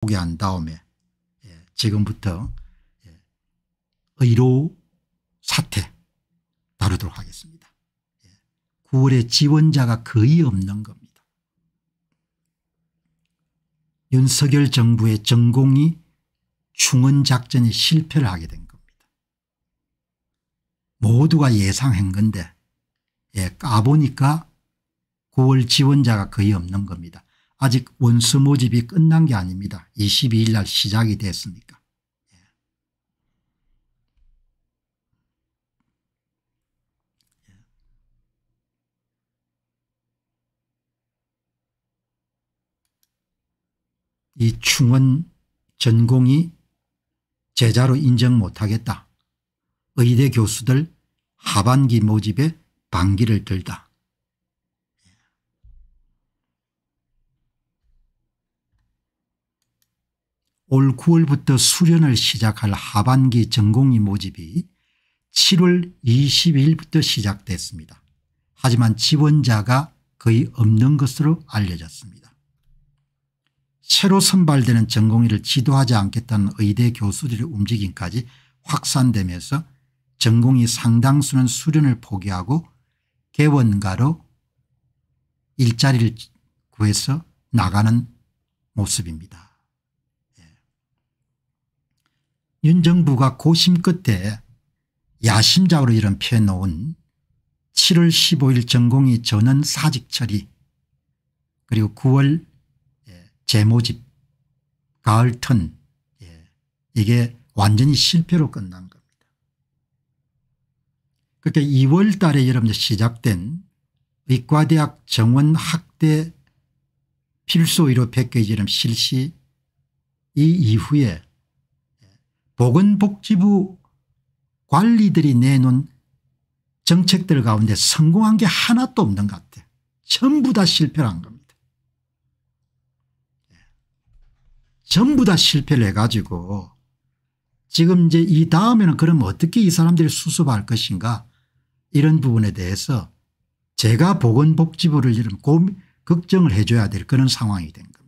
포기한 다음에 예, 지금부터 예, 의료 사태 다루도록 하겠습니다. 9월에 예, 지원자가 거의 없는 겁니다. 윤석열 정부의 전공이 충원작전이 실패를 하게 된 겁니다. 모두가 예상한 건데 예, 까보니까 9월 지원자가 거의 없는 겁니다. 아직 원수 모집이 끝난 게 아닙니다. 22일 날 시작이 됐으니까. 예. 이 충원 전공이 제자로 인정 못하겠다. 의대 교수들 하반기 모집에 반기를 들다. 올 9월부터 수련을 시작할 하반기 전공의 모집이 7월 2 2일부터 시작됐습니다. 하지만 지원자가 거의 없는 것으로 알려졌습니다. 새로 선발되는 전공의를 지도하지 않겠다는 의대 교수들의 움직임까지 확산되면서 전공이 상당수는 수련을 포기하고 개원가로 일자리를 구해서 나가는 모습입니다. 윤 정부가 고심 끝에 야심작으로 이런 표현 놓은 7월 15일 전공이 전원 사직 처리 그리고 9월 예, 재모집 가을턴 예, 이게 완전히 실패로 끝난 겁니다. 그렇게 2월 달에 여러분 시작된 의과대학 정원 학대 필수의료 패키지 이름 실시 이 이후에 보건복지부 관리들이 내놓은 정책들 가운데 성공한 게 하나도 없는 것 같아요. 전부 다 실패한 겁니다. 예. 전부 다 실패를 해가지고 지금 이제 이 다음에는 그럼 어떻게 이 사람들이 수습할 것인가 이런 부분에 대해서 제가 보건복지부를 이런 고민, 걱정을 해줘야 될 그런 상황이 된 거예요.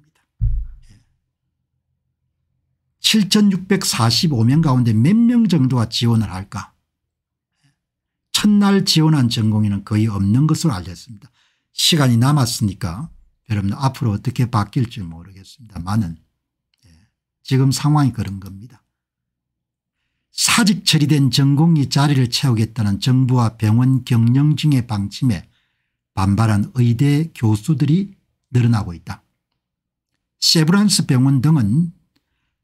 7645명 가운데 몇 명 정도가 지원을 할까 첫날 지원한 전공인은 거의 없는 것으로 알려졌습니다. 시간이 남았으니까 여러분 들 앞으로 어떻게 바뀔지 모르겠습니다만은 예, 지금 상황이 그런 겁니다. 사직 처리된 전공이 자리를 채우겠다는 정부와 병원 경영 중의 방침에 반발한 의대 교수들이 늘어나고 있다. 세브란스 병원 등은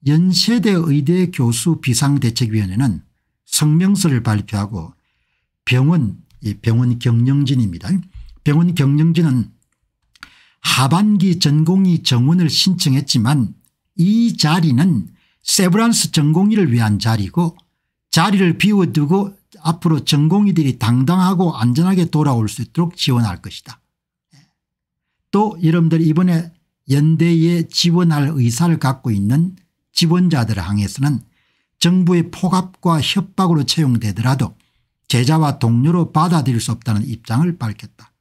연세대 의대 교수 비상대책위원회는 성명서를 발표하고 병원 병원 경영진입니다. 병원 경영진은 하반기 전공의 정원을 신청했지만 이 자리는 세브란스 전공의를 위한 자리고 자리를 비워두고 앞으로 전공의들이 당당하고 안전하게 돌아올 수 있도록 지원할 것이다. 또 여러분들 이번에 연대에 지원할 의사를 갖고 있는 지원자들 항에서는 정부의 폭압과 협박으로 채용되더라도 제자와 동료로 받아들일 수 없다는 입장을 밝혔다.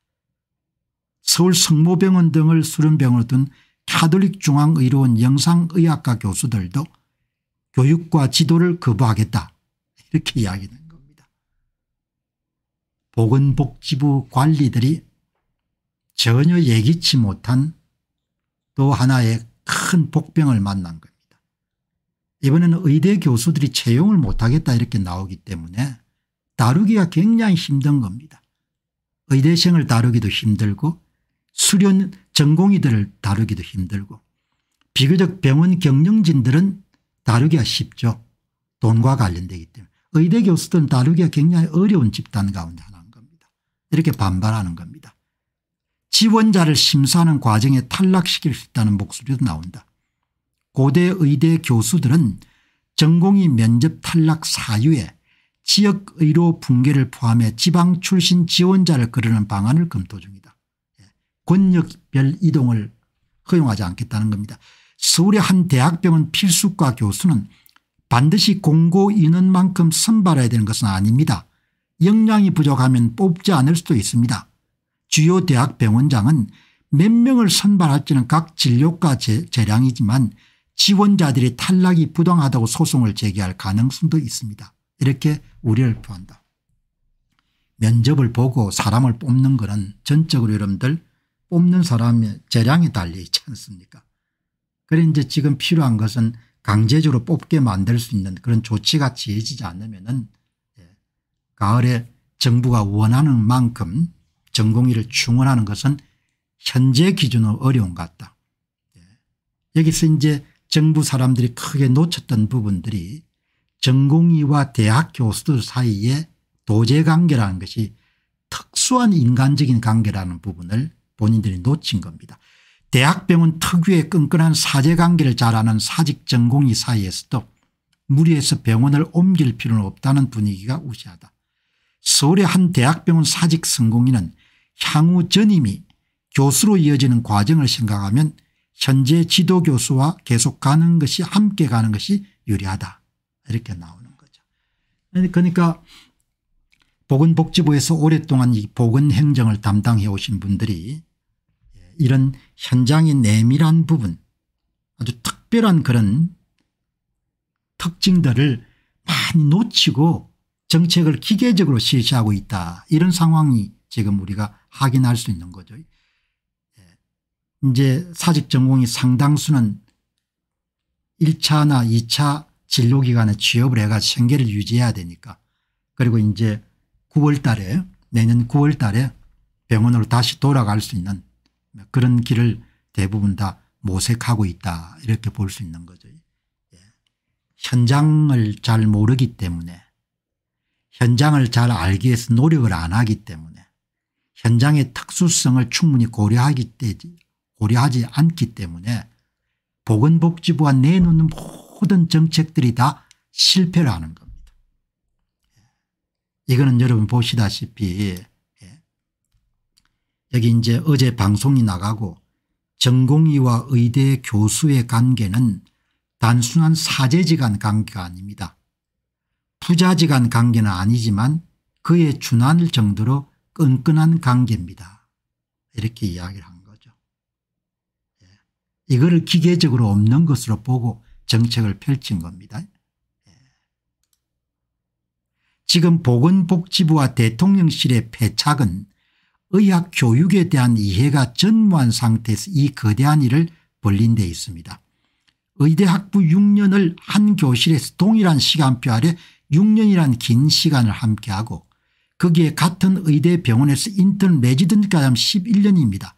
서울 성모병원 등을 수련병으로 둔 카톨릭 중앙의료원 영상의학과 교수들도 교육과 지도를 거부하겠다 이렇게 이야기하는 겁니다. 보건복지부 관리들이 전혀 예기치 못한 또 하나의 큰 복병을 만난 것. 이번에는 의대 교수들이 채용을 못하겠다 이렇게 나오기 때문에 다루기가 굉장히 힘든 겁니다. 의대생을 다루기도 힘들고 수련 전공의들을 다루기도 힘들고 비교적 병원 경영진들은 다루기가 쉽죠. 돈과 관련되기 때문에 의대 교수들은 다루기가 굉장히 어려운 집단 가운데 하나인 겁니다. 이렇게 반발하는 겁니다. 지원자를 심사하는 과정에 탈락시킬 수 있다는 목소리도 나온다. 고대 의대 교수들은 전공이 면접 탈락 사유에 지역의료 붕괴를 포함해 지방 출신 지원자를 거르는 방안을 검토 중이다. 예, 권역별 이동을 허용하지 않겠다는 겁니다. 서울의 한 대학병원 필수과 교수는 반드시 공고 인원만큼 선발해야 되는 것은 아닙니다. 역량이 부족하면 뽑지 않을 수도 있습니다. 주요 대학병원장은 몇 명을 선발할지는 각 진료과 재량이지만 지원자들이 탈락이 부당하다고 소송을 제기할 가능성도 있습니다. 이렇게 우려를 표한다. 면접을 보고 사람을 뽑는 것은 전적으로 여러분들 뽑는 사람의 재량이 달려있지 않습니까 그래 이제 지금 필요한 것은 강제적으로 뽑게 만들 수 있는 그런 조치가 지어지지 않으면 은 예, 가을에 정부가 원하는 만큼 전공의를 충원하는 것은 현재 기준으로 어려운 것 같다. 예, 여기서 이제 정부 사람들이 크게 놓쳤던 부분들이 전공의와 대학 교수들 사이의 도제 관계라는 것이 특수한 인간적인 관계라는 부분을 본인들이 놓친 겁니다. 대학병원 특유의 끈끈한 사제관계를 잘하는 사직 전공의 사이에서도 무리해서 병원을 옮길 필요는 없다는 분위기가 우세하다. 서울의 한 대학병원 사직 성공인은 향후 전임이 교수로 이어지는 과정을 생각하면 현재 지도 교수와 계속 가는 것이 함께 가는 것이 유리하다 이렇게 나오는 거죠. 그러니까 보건복지부에서 오랫동안 이 보건행정을 담당해 오신 분들이 예, 이런 현장의 내밀한 부분 아주 특별한 그런 특징들을 많이 놓치고 정책을 기계적으로 실시하고 있다 이런 상황이 지금 우리가 확인할 수 있는 거죠. 이제 사직 전공이 상당수는 1차나 2차 진로기간에 취업을 해가 생계를 유지해야 되니까 그리고 이제 9월 달에 내년 9월 달에 병원으로 다시 돌아갈 수 있는 그런 길을 대부분 다 모색하고 있다 이렇게 볼 수 있는 거죠. 예. 현장을 잘 모르기 때문에 현장을 잘 알기 위해서 노력을 안 하기 때문에 현장의 특수성을 충분히 고려하기 때문에 고려하지 않기 때문에 보건복지부가 내놓는 모든 정책들이 다 실패를 하는 겁니다. 이거는 여러분 보시다시피 예. 여기 이제 어제 방송이 나가고 전공의와 의대 교수의 관계는 단순한 사제지간 관계가 아닙니다. 부자지간 관계는 아니지만 그에 준할 정도로 끈끈한 관계입니다. 이렇게 이야기를 합니다. 이거를 기계적으로 없는 것으로 보고 정책을 펼친 겁니다. 예. 지금 보건복지부와 대통령실의 패착은 의학 교육에 대한 이해가 전무한 상태에서 이 거대한 일을 벌린 데 있습니다. 의대학부 6년을 한 교실에서 동일한 시간표 아래 6년이란 긴 시간을 함께하고 거기에 같은 의대 병원에서 인턴 레지던트까지 11년입니다.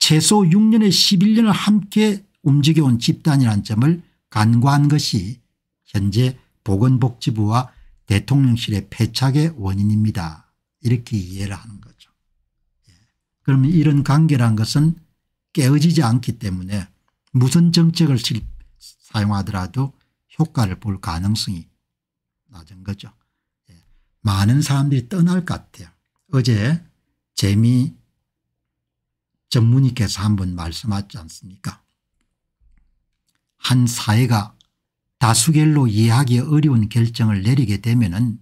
최소 6년에 11년을 함께 움직여온 집단이라는 점을 간과한 것이 현재 보건복지부와 대통령실의 패착의 원인입니다. 이렇게 이해를 하는 거죠. 예. 그러면 이런 관계란 것은 깨어지지 않기 때문에 무슨 정책을 사용하더라도 효과를 볼 가능성이 낮은 거죠. 예. 많은 사람들이 떠날 것 같아요. 어제 재미 전문의께서 한 번 말씀하지 않습니까 한 사회가 다수결로 이해하기 어려운 결정을 내리게 되면 은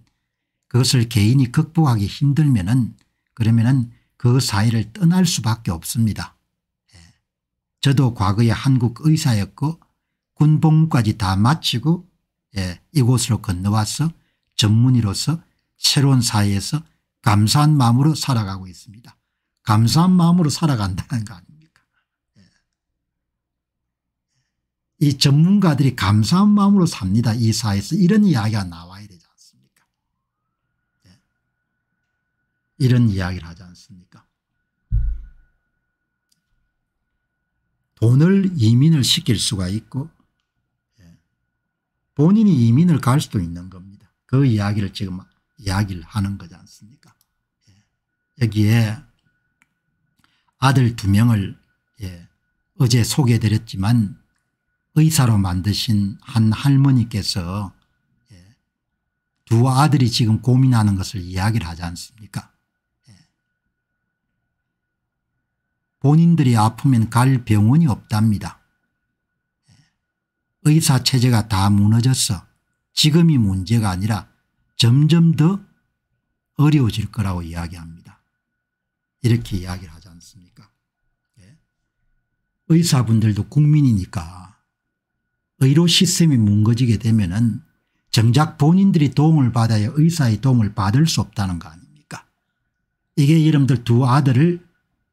그것을 개인이 극복하기 힘들면 은 그러면 은그 사회를 떠날 수밖에 없습니다. 예. 저도 과거에 한국 의사였고 군복무까지 다 마치고 예, 이곳으로 건너와서 전문의로서 새로운 사회에서 감사한 마음으로 살아가고 있습니다. 감사한 마음으로 살아간다는 거 아닙니까 예. 예. 이 전문가들이 감사한 마음으로 삽니다. 이 사회에서 이런 이야기가 나와야 되지 않습니까 예. 이런 이야기를 하지 않습니까 돈을 이민을 시킬 수가 있고 본인이 이민을 갈 수도 있는 겁니다. 그 이야기를 지금 이야기를 하는 거지 않습니까? 여기에 아들 두 명을 예, 어제 소개드렸지만 해 의사로 만드신 한 할머니께서 예, 두 아들이 지금 고민하는 것을 이야기를 하지 않습니까 예. 본인들이 아프면 갈 병원이 없답니다. 예. 의사 체제가 다 무너졌어 지금이 문제가 아니라 점점 더 어려워질 거라고 이야기합니다. 이렇게 이야기를 하죠. 의사분들도 국민이니까 의료 시스템이 뭉거지게 되면 은 정작 본인들이 도움을 받아야 의사의 도움을 받을 수 없다는 거 아닙니까 이게 여러분들 두 아들을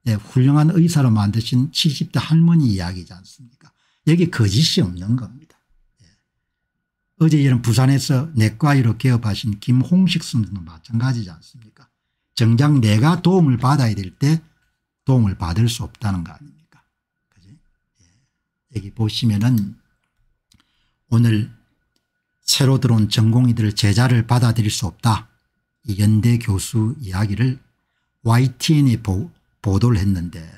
네, 훌륭한 의사로 만드신 70대 할머니 이야기지 않습니까 여기 거짓이 없는 겁니다. 예. 어제 이런 부산에서 내과의로 개업하신 김홍식 선생도 마찬가지지 않습니까 정작 내가 도움을 받아야 될 때 도움을 받을 수 없다는 거 아닙니까 여기 보시면은 오늘 새로 들어온 전공이들 제자를 받아들일 수 없다. 이 연대 교수 이야기를 YTN이 보, 보도를 했는데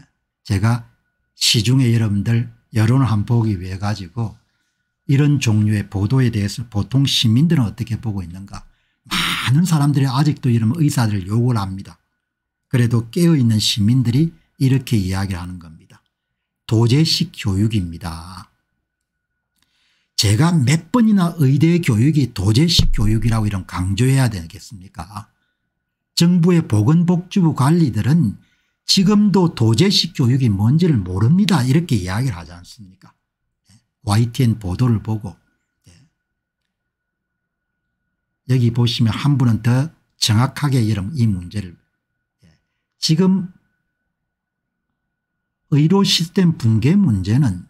제가 시중에 여러분들 여론을 한 보기 위해 가지고 이런 종류의 보도에 대해서 보통 시민들은 어떻게 보고 있는가 많은 사람들이 아직도 이런 의사들을 요구를 합니다. 그래도 깨어있는 시민들이 이렇게 이야기를 하는 겁니다. 도제식 교육입니다. 제가 몇 번이나 의대 교육이 도제식 교육이라고 이런 강조해야 되겠습니까 정부의 보건복지부 관리들은 지금도 도제식 교육이 뭔지를 모릅니다 이렇게 이야기를 하지 않습니까 YTN 예, 보도를 보고 예. 여기 보시면 한 분은 더 정확하게 여러이 문제를 예. 지금 의료 시스템 붕괴 문제는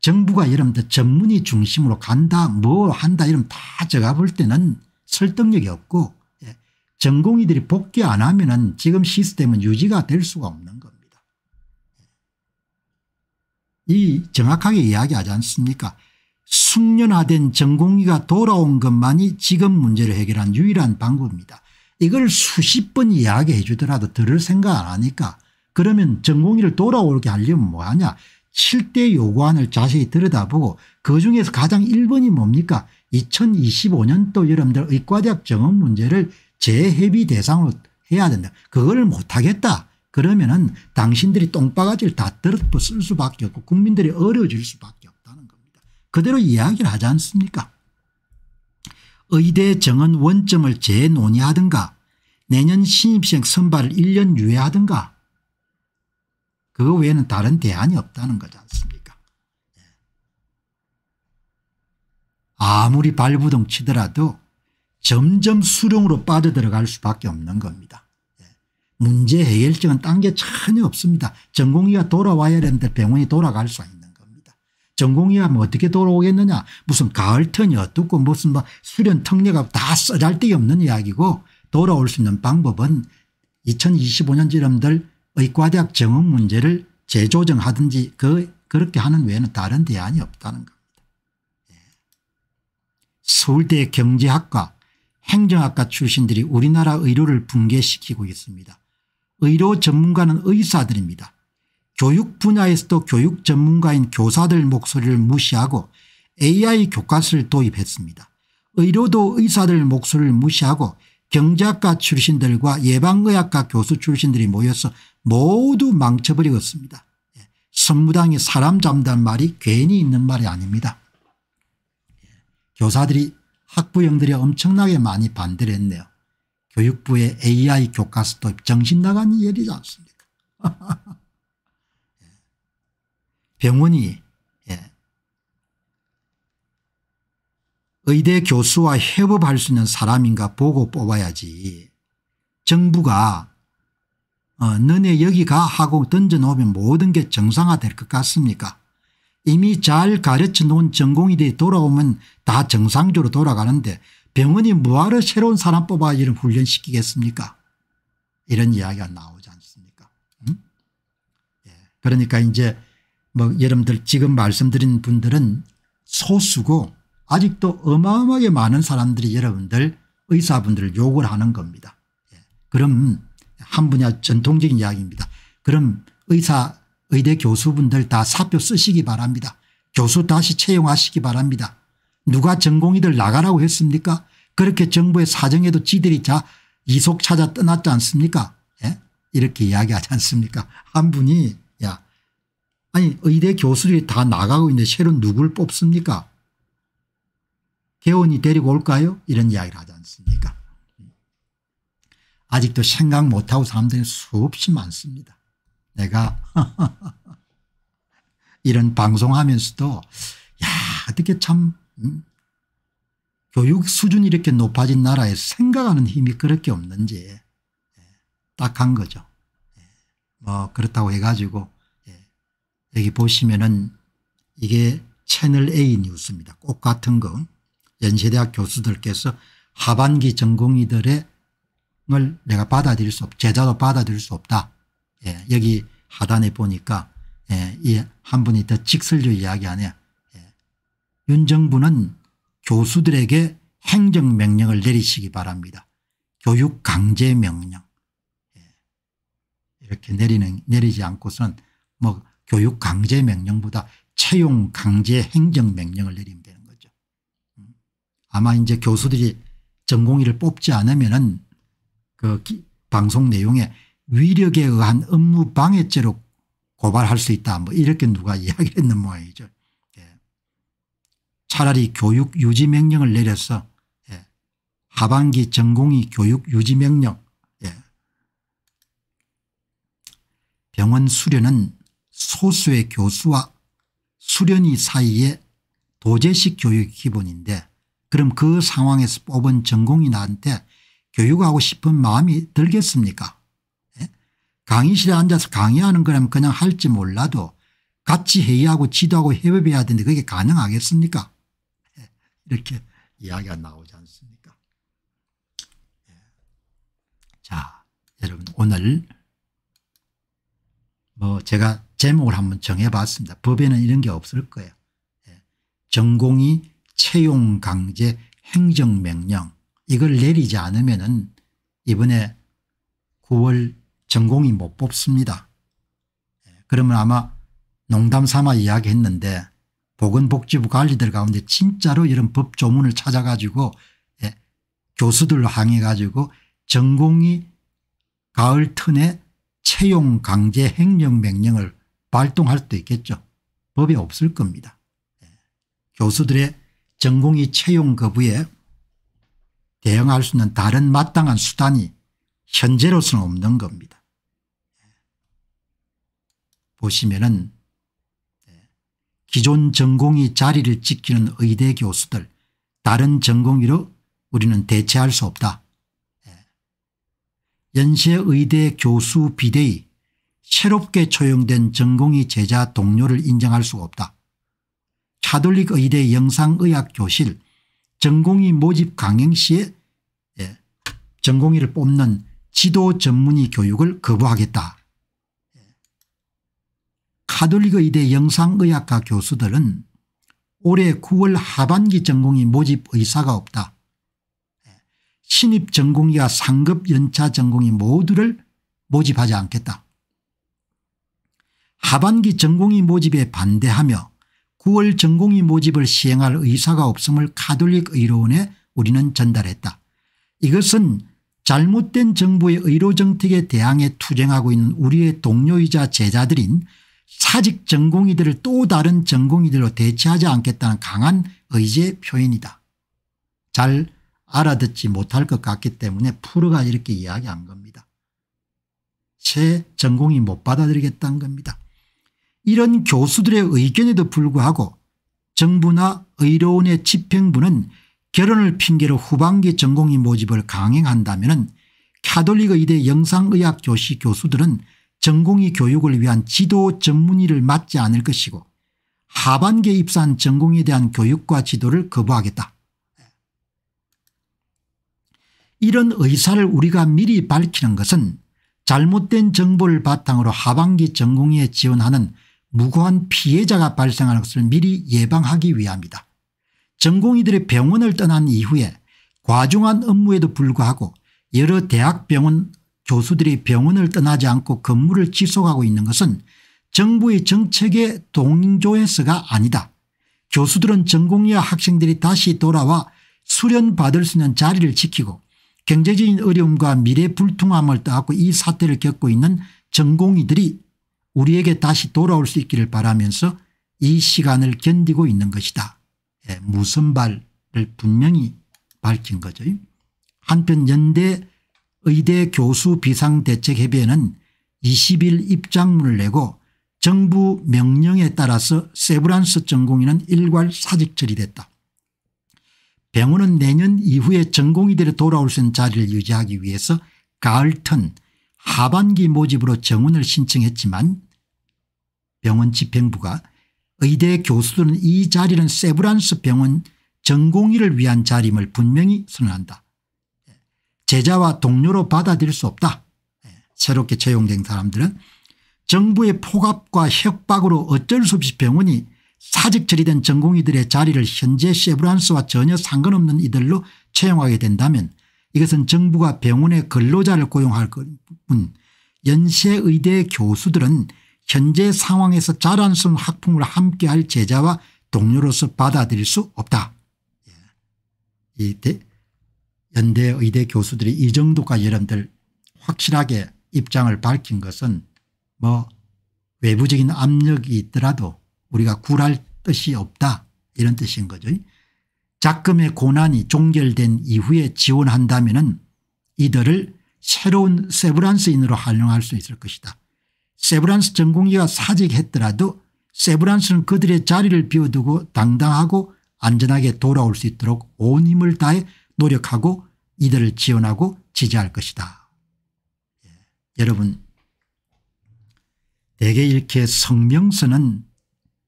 정부가 여러분들 전문의 중심으로 간다 뭐 한다 이러면 다 제가 볼 때는 설득력이 없고 예, 전공의들이 복귀 안 하면 은 지금 시스템은 유지가 될 수가 없는 겁니다. 예. 이 정확하게 이야기하지 않습니까 숙련화된 전공의가 돌아온 것만이 지금 문제를 해결한 유일한 방법입니다. 이걸 수십 번 이야기해 주더라도 들을 생각 안 하니까 그러면 전공의를 돌아오게 하려면 뭐하냐 7대 요구안을 자세히 들여다보고 그중에서 가장 1번이 뭡니까 2025년도 여러분들 의과대학 정원 문제를 재협비 대상으로 해야 된다. 그걸 못하겠다. 그러면 은 당신들이 똥바가지를 다 들었고 쓸 수밖에 없고 국민들이 어려워질 수밖에 없다는 겁니다. 그대로 이야기를 하지 않습니까 의대 정원 원점을 재논의하든가 내년 신입생 선발을 1년 유예하든가 그거 외에는 다른 대안이 없다는 거지 않습니까? 예. 아무리 발부동 치더라도 점점 수렁으로 빠져들어갈 수밖에 없는 겁니다. 예. 문제 해결책은 딴 게 전혀 없습니다. 전공의가 돌아와야 되는데 병원이 돌아갈 수 있는 겁니다. 전공의가 뭐 어떻게 돌아오겠느냐 무슨 가을턴이 어떻고 무슨 뭐 수련 특례가 다쓰잘데 없는 이야기고 돌아올 수 있는 방법은 2025년 지름들 의과대학 정원 문제를 재조정하든지 그 그렇게 하는 외에는 다른 대안이 없다는 겁니다. 예. 서울대 경제학과 행정학과 출신들이 우리나라 의료를 붕괴시키고 있습니다. 의료 전문가는 의사들입니다. 교육 분야에서도 교육 전문가인 교사들 목소리를 무시하고 AI 교과서를 도입했습니다. 의료도 의사들 목소리를 무시하고 경제학과 출신들과 예방의학과 교수 출신들이 모여서 모두 망쳐버리겠습니다. 선무당이 예, 사람 잡는 말이 괜히 있는 말이 아닙니다. 예, 교사들이 학부형들이 엄청나게 많이 반대를 했네요. 교육부의 AI 교과서 도 정신 나간 일이지 않습니까 예, 병원이 의대 교수와 협업할 수 있는 사람인가 보고 뽑아야지 정부가 어, 너네 여기 가 하고 던져놓으면 모든 게 정상화될 것 같습니까 이미 잘 가르쳐놓은 전공의대에 돌아오면 다 정상적으로 돌아가는데 병원이 뭐하러 새로운 사람 뽑아 이런 훈련시키겠습니까 이런 이야기가 나오지 않습니까 음? 예. 그러니까 이제 뭐 여러분들 지금 말씀드린 분들은 소수고 아직도 어마어마하게 많은 사람들이 여러분들 의사분들을 욕을 하는 겁니다. 예. 그럼 한 분야 전통적인 이야기입니다. 그럼 의사 의대 교수분들 다 사표 쓰시기 바랍니다. 교수 다시 채용하시기 바랍니다. 누가 전공이들 나가라고 했습니까 그렇게 정부의 사정에도 지들이 자 이속 찾아 떠났지 않습니까 예? 이렇게 이야기하지 않습니까 한 분이 야 아니 의대 교수들이 다 나가고 있는데 새로 누굴 뽑습니까 개원이 데리고 올까요? 이런 이야기를 하지 않습니까? 아직도 생각 못하고 사람들이 수없이 많습니다. 내가 이런 방송하면서도 야 어떻게 참 음? 교육 수준이 이렇게 높아진 나라에 생각하는 힘이 그렇게 없는지 예, 딱한 거죠. 예, 뭐 그렇다고 해가지고 예, 여기 보시면은 이게 채널A 뉴스입니다. 꽃 같은 거 연세대학 교수들께서 하반기 전공이들의을 내가 받아들일 수 없, 제자도 받아들일 수 없다. 예, 여기 하단에 보니까 예, 이한 분이 더 직설적 이야기하네. 예, 윤 정부는 교수들에게 행정명령을 내리시기 바랍니다. 교육 강제 명령. 예. 이렇게 내리는, 내리지 않고선 뭐 교육 강제 명령보다 채용 강제 행정 명령을 내립니다 아마 이제 교수들이 전공의를 뽑지 않으면은 그 방송 내용에 위력에 의한 업무 방해죄로 고발할 수 있다 뭐 이렇게 누가 이야기했는 모양이죠. 예. 차라리 교육 유지 명령을 내려서 예. 하반기 전공의 교육 유지 명령 예. 병원 수련은 소수의 교수와 수련의 사이에 도제식 교육 기본인데 그럼 그 상황에서 뽑은 전공이나한테 교육하고 싶은 마음이 들겠습니까 예? 강의실에 앉아서 강의하는 거라면 그냥 할지 몰라도 같이 회의하고 지도하고 협업해야 되는데 그게 가능하겠습니까 예. 이렇게 이야기가 나오지 않습니까 예. 자 여러분 오늘 뭐 제가 제목을 한번 정해봤습니다 법에는 이런 게 없을 거예요 예. 전공이 채용 강제 행정명령 이걸 내리지 않으면 은 이번에 9월 전공이 못 뽑습니다. 예, 그러면 아마 농담 삼아 이야기했는데 보건복지부 관리들 가운데 진짜로 이런 법 조문을 찾아가지고 예, 교수들로 항해가지고 전공이 가을 턴에 채용 강제 행정명령을 발동할 수도 있겠죠. 법이 없을 겁니다. 예, 교수들의 전공의 채용 거부에 대응할 수 있는 다른 마땅한 수단이 현재로서는 없는 겁니다. 보시면은 기존 전공이 자리를 지키는 의대 교수들 다른 전공의로 우리는 대체할 수 없다. 연세 의대 교수 비대위 새롭게 초용된 전공의 제자 동료를 인정할 수가 없다. 카톨릭 의대 영상의학 교실 전공의 모집 강행 시에 전공의를 예, 뽑는 지도 전문의 교육을 거부하겠다. 예. 카톨릭 의대 영상의학과 교수들은 올해 9월 하반기 전공의 모집 의사가 없다. 예. 신입 전공의와 상급 연차 전공의 모두를 모집하지 않겠다. 하반기 전공의 모집에 반대하며 9월 전공의 모집을 시행할 의사가 없음을 카톨릭 의료원에 우리는 전달했다. 이것은 잘못된 정부의 의료정책에 대항해 투쟁하고 있는 우리의 동료이자 제자들인 사직 전공의들을 또 다른 전공의들로 대체하지 않겠다는 강한 의지의 표현이다. 잘 알아듣지 못할 것 같기 때문에 푸르가 이렇게 이야기한 겁니다. 새 전공이 못 받아들이겠다는 겁니다. 이런 교수들의 의견에도 불구하고 정부나 의료원의 집행부는 결혼을 핑계로 후반기 전공의 모집을 강행한다면 카톨릭 의대 영상의학 교시 교수들은 전공의 교육을 위한 지도 전문의를 맡지 않을 것이고 하반기에 입사한 전공에 대한 교육과 지도를 거부하겠다. 이런 의사를 우리가 미리 밝히는 것은 잘못된 정보를 바탕으로 하반기 전공의에 지원하는 무고한 피해자가 발생하는 것을 미리 예방하기 위함이다. 전공의들의 병원을 떠난 이후에 과중한 업무에도 불구하고 여러 대학병원 교수들이 병원을 떠나지 않고 근무를 지속하고 있는 것은 정부의 정책에 동조해서가 아니다. 교수들은 전공의와 학생들이 다시 돌아와 수련받을 수 있는 자리를 지키고 경제적인 어려움과 미래 불통함을 떠안고 이 사태를 겪고 있는 전공의들이 우리에게 다시 돌아올 수 있기를 바라면서 이 시간을 견디고 있는 것이다. 예, 무슨말을 분명히 밝힌 거죠. 한편 연대 의대 교수 비상대책협의회는 20일 입장문을 내고 정부 명령에 따라서 세브란스 전공의는 일괄 사직 처리됐다. 병원은 내년 이후에 전공의들이 돌아올 수 있는 자리를 유지하기 위해서 가을턴 하반기 모집으로 정원을 신청했지만 병원 집행부가 의대 교수들은 이 자리는 세브란스 병원 전공의를 위한 자리임을 분명히 선언한다. 제자와 동료로 받아들일 수 없다. 예, 새롭게 채용된 사람들은 정부의 포갑과 협박으로 어쩔 수 없이 병원이 사직 처리된 전공의들의 자리를 현재 세브란스와 전혀 상관없는 이들로 채용하게 된다면 이것은 정부가 병원의 근로자를 고용할 뿐 연세의대 교수들은 현재 상황에서 자란성 학풍을 함께할 제자와 동료로서 받아들일 수 없다. 예. 이 연대 의대 교수들이 이 정도까지 여러분들 확실하게 입장을 밝힌 것은 뭐 외부적인 압력이 있더라도 우리가 굴할 뜻이 없다 이런 뜻인 거죠. 작금의 고난이 종결된 이후에 지원한다면 이들을 새로운 세브란스인으로 활용할 수 있을 것이다. 세브란스 전공의가 사직했더라도 세브란스는 그들의 자리를 비워두고 당당하고 안전하게 돌아올 수 있도록 온 힘을 다해 노력하고 이들을 지원하고 지지할 것이다. 예. 여러분 대개 이렇게 성명서는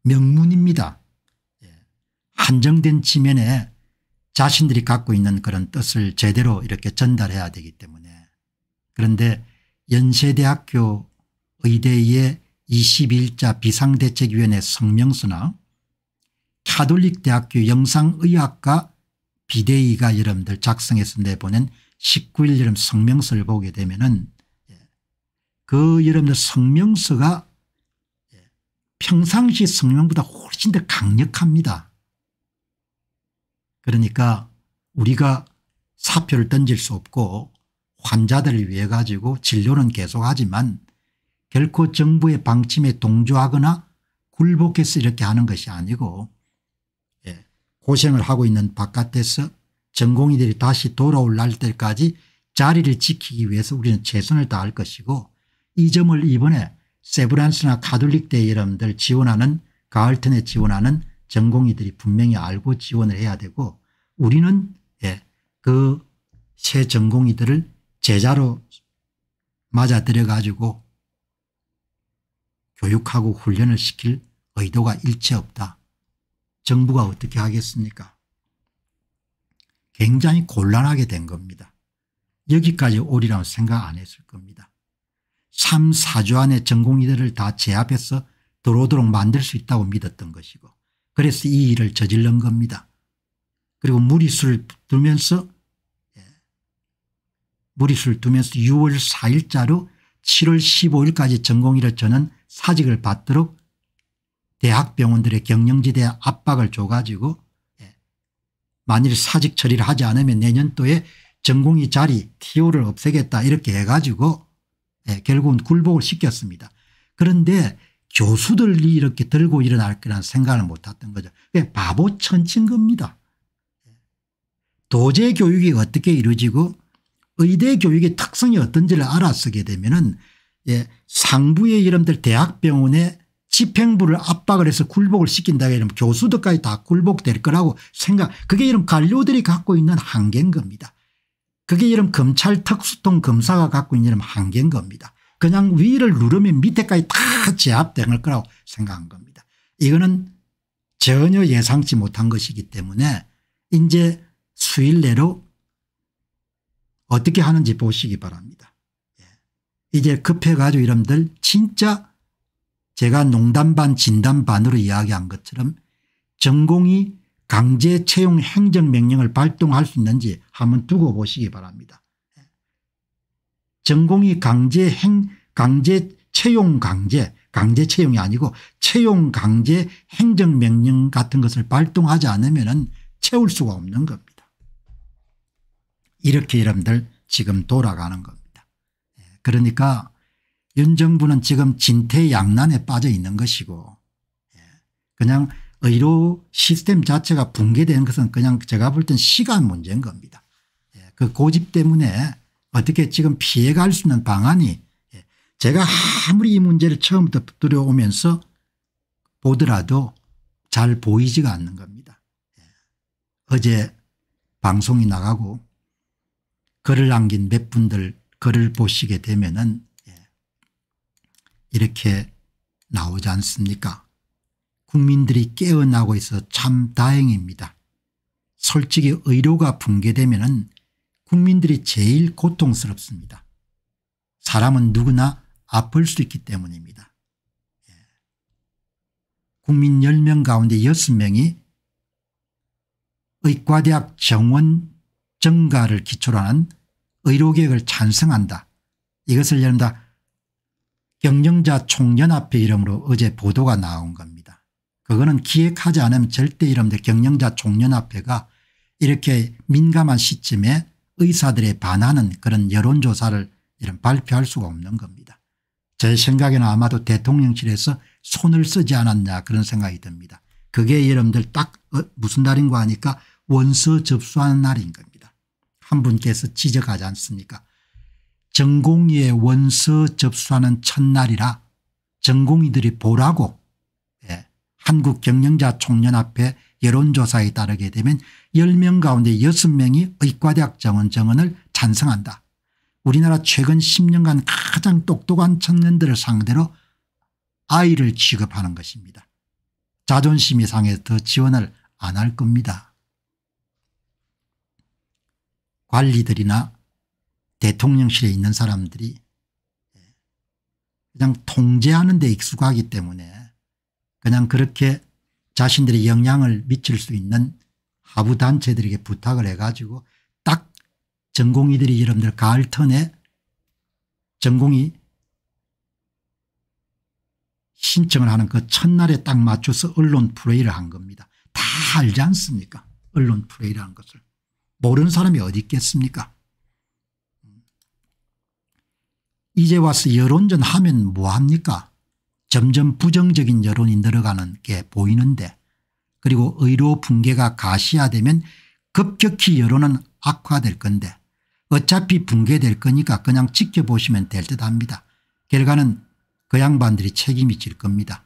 명문입니다. 예. 한정된 지면에 자신들이 갖고 있는 그런 뜻을 제대로 이렇게 전달해야 되기 때문에 그런데 연세대학교 의대의 21자 비상대책위원회 성명서나 카톨릭대학교 영상의학과 비대위가 여러분들 작성해서 내보낸 19일 여름 성명서를 보게 되면은 예, 그 여러분들 성명서가 예, 평상시 성명보다 훨씬 더 강력합니다. 그러니까 우리가 사표를 던질 수 없고 환자들을 위해 가지고 진료는 계속하지만 결코 정부의 방침에 동조하거나 굴복해서 이렇게 하는 것이 아니고 예, 고생을 하고 있는 바깥에서 전공의들이 다시 돌아올 날 때까지 자리를 지키기 위해서 우리는 최선을 다할 것이고 이 점을 이번에 세브란스나 카톨릭대 여러분들 지원하는 가을턴에 지원하는 전공의들이 분명히 알고 지원을 해야 되고 우리는 예, 그 새 전공의들을 제자로 맞아들여 가지고 교육하고 훈련을 시킬 의도가 일체 없다. 정부가 어떻게 하겠습니까? 굉장히 곤란하게 된 겁니다. 여기까지 오리라고 생각 안 했을 겁니다. 3, 4주 안에 전공의들을 다 제압해서 들어오도록 만들 수 있다고 믿었던 것이고 그래서 이 일을 저질른 겁니다. 그리고 무리수를 두면서 무리수를 예, 두면서 6월 4일자로 7월 15일까지 전공의를 저는 사직을 받도록 대학병원들의 경영지대에 압박을 줘가지고 예, 만일 사직 처리를 하지 않으면 내년도에 전공의 자리 TO를 없애겠다 이렇게 해가지고 예, 결국은 굴복을 시켰습니다. 그런데 교수들이 이렇게 들고 일어날 거라는 생각을 못했던 거죠. 그 바보 천친 겁니다. 도제 교육이 어떻게 이루어지고 의대 교육의 특성이 어떤지를 알아쓰게 되면 은 예, 상부의 이름들 대학병원에 집행부를 압박을 해서 굴복을 시킨다 이러면 교수들까지 다 굴복될 거라고 생각 그게 이런 관료들이 갖고 있는 한계인 겁니다. 그게 이런 검찰 특수통 검사가 갖고 있는 이런 한계인 겁니다. 그냥 위를 누르면 밑에까지 다 제압될 거라고 생각한 겁니다. 이거는 전혀 예상치 못한 것이기 때문에 이제 수일 내로 어떻게 하는지 보시기 바랍니다. 이제 급해가지고 이름들 진짜 제가 농담반 진담반으로 이야기한 것처럼 전공이 강제 채용 행정명령을 발동할 수 있는지 한번 두고 보시기 바랍니다. 전공이 강제 행 강제 채용 강제 강제 채용이 아니고 채용 강제 행정명령 같은 것을 발동하지 않으면 채울 수가 없는 겁니다. 이렇게 여러분들 지금 돌아가는 겁니다. 그러니까 윤 정부는 지금 진퇴양난에 빠져 있는 것이고 예, 그냥 의료 시스템 자체가 붕괴된 것은 그냥 제가 볼 땐 시간 문제인 겁니다. 예, 그 고집 때문에 어떻게 지금 피해갈 수 있는 방안이 예, 제가 아무리 이 문제를 처음부터 두드려 오면서 보더라도 잘 보이지가 않는 겁니다. 어제 방송이 나가고 글을 남긴 몇 분들 글을 보시게 되면은 예, 이렇게 나오지 않습니까 국민들이 깨어나고 있어 참 다행입니다. 솔직히 의료가 붕괴되면 국민들이 제일 고통스럽습니다. 사람은 누구나 아플 수 있기 때문입니다. 예. 국민 10명 가운데 6명이 의과대학 정원 증가를 기초로 한 의료개혁을 찬성한다. 이것을 여러분다 경영자 총연합회 이름으로 어제 보도가 나온 겁니다. 그거는 기획하지 않으면 절대 이름데 경영자 총연합회가 이렇게 민감한 시점에 의사들의 반하는 그런 여론조사를 이런 발표할 수가 없는 겁니다. 제 생각에는 아마도 대통령실에서 손을 쓰지 않았냐 그런 생각이 듭니다. 그게 여러분들 딱 어, 무슨 날인가 하니까 원서 접수하는 날인 겁니다. 한 분께서 지적하지 않습니까 전공의의 원서 접수하는 첫날이라 전공의들이 보라고 예. 한국경영자 총연합회 여론조사에 따르게 되면 10명 가운데 6명이 의과대학 정원 정원을 찬성한다. 우리나라 최근 10년간 가장 똑똑한 청년들을 상대로 아이를 취급하는 것입니다. 자존심이 상해서 더 지원을 안 할 겁니다. 관리들이나 대통령실에 있는 사람들이 그냥 통제하는 데 익숙하기 때문에 그냥 그렇게 자신들의 영향을 미칠 수 있는 하부단체들에게 부탁을 해가지고 딱전공이들이 여러분들 가을 턴에 전공이 신청을 하는 그 첫날에 딱 맞춰서 언론 플레이를 한 겁니다. 다 알지 않습니까 언론 플레이라는 것을. 모르는 사람이 어디 있겠습니까 이제 와서 여론전 하면 뭐합니까 점점 부정적인 여론이 늘어가는 게 보이는데 그리고 의료 붕괴가 가시화되면 급격히 여론은 악화될 건데 어차피 붕괴될 거니까 그냥 지켜보시면 될 듯합니다. 결과는 그 양반들이 책임이 질 겁니다.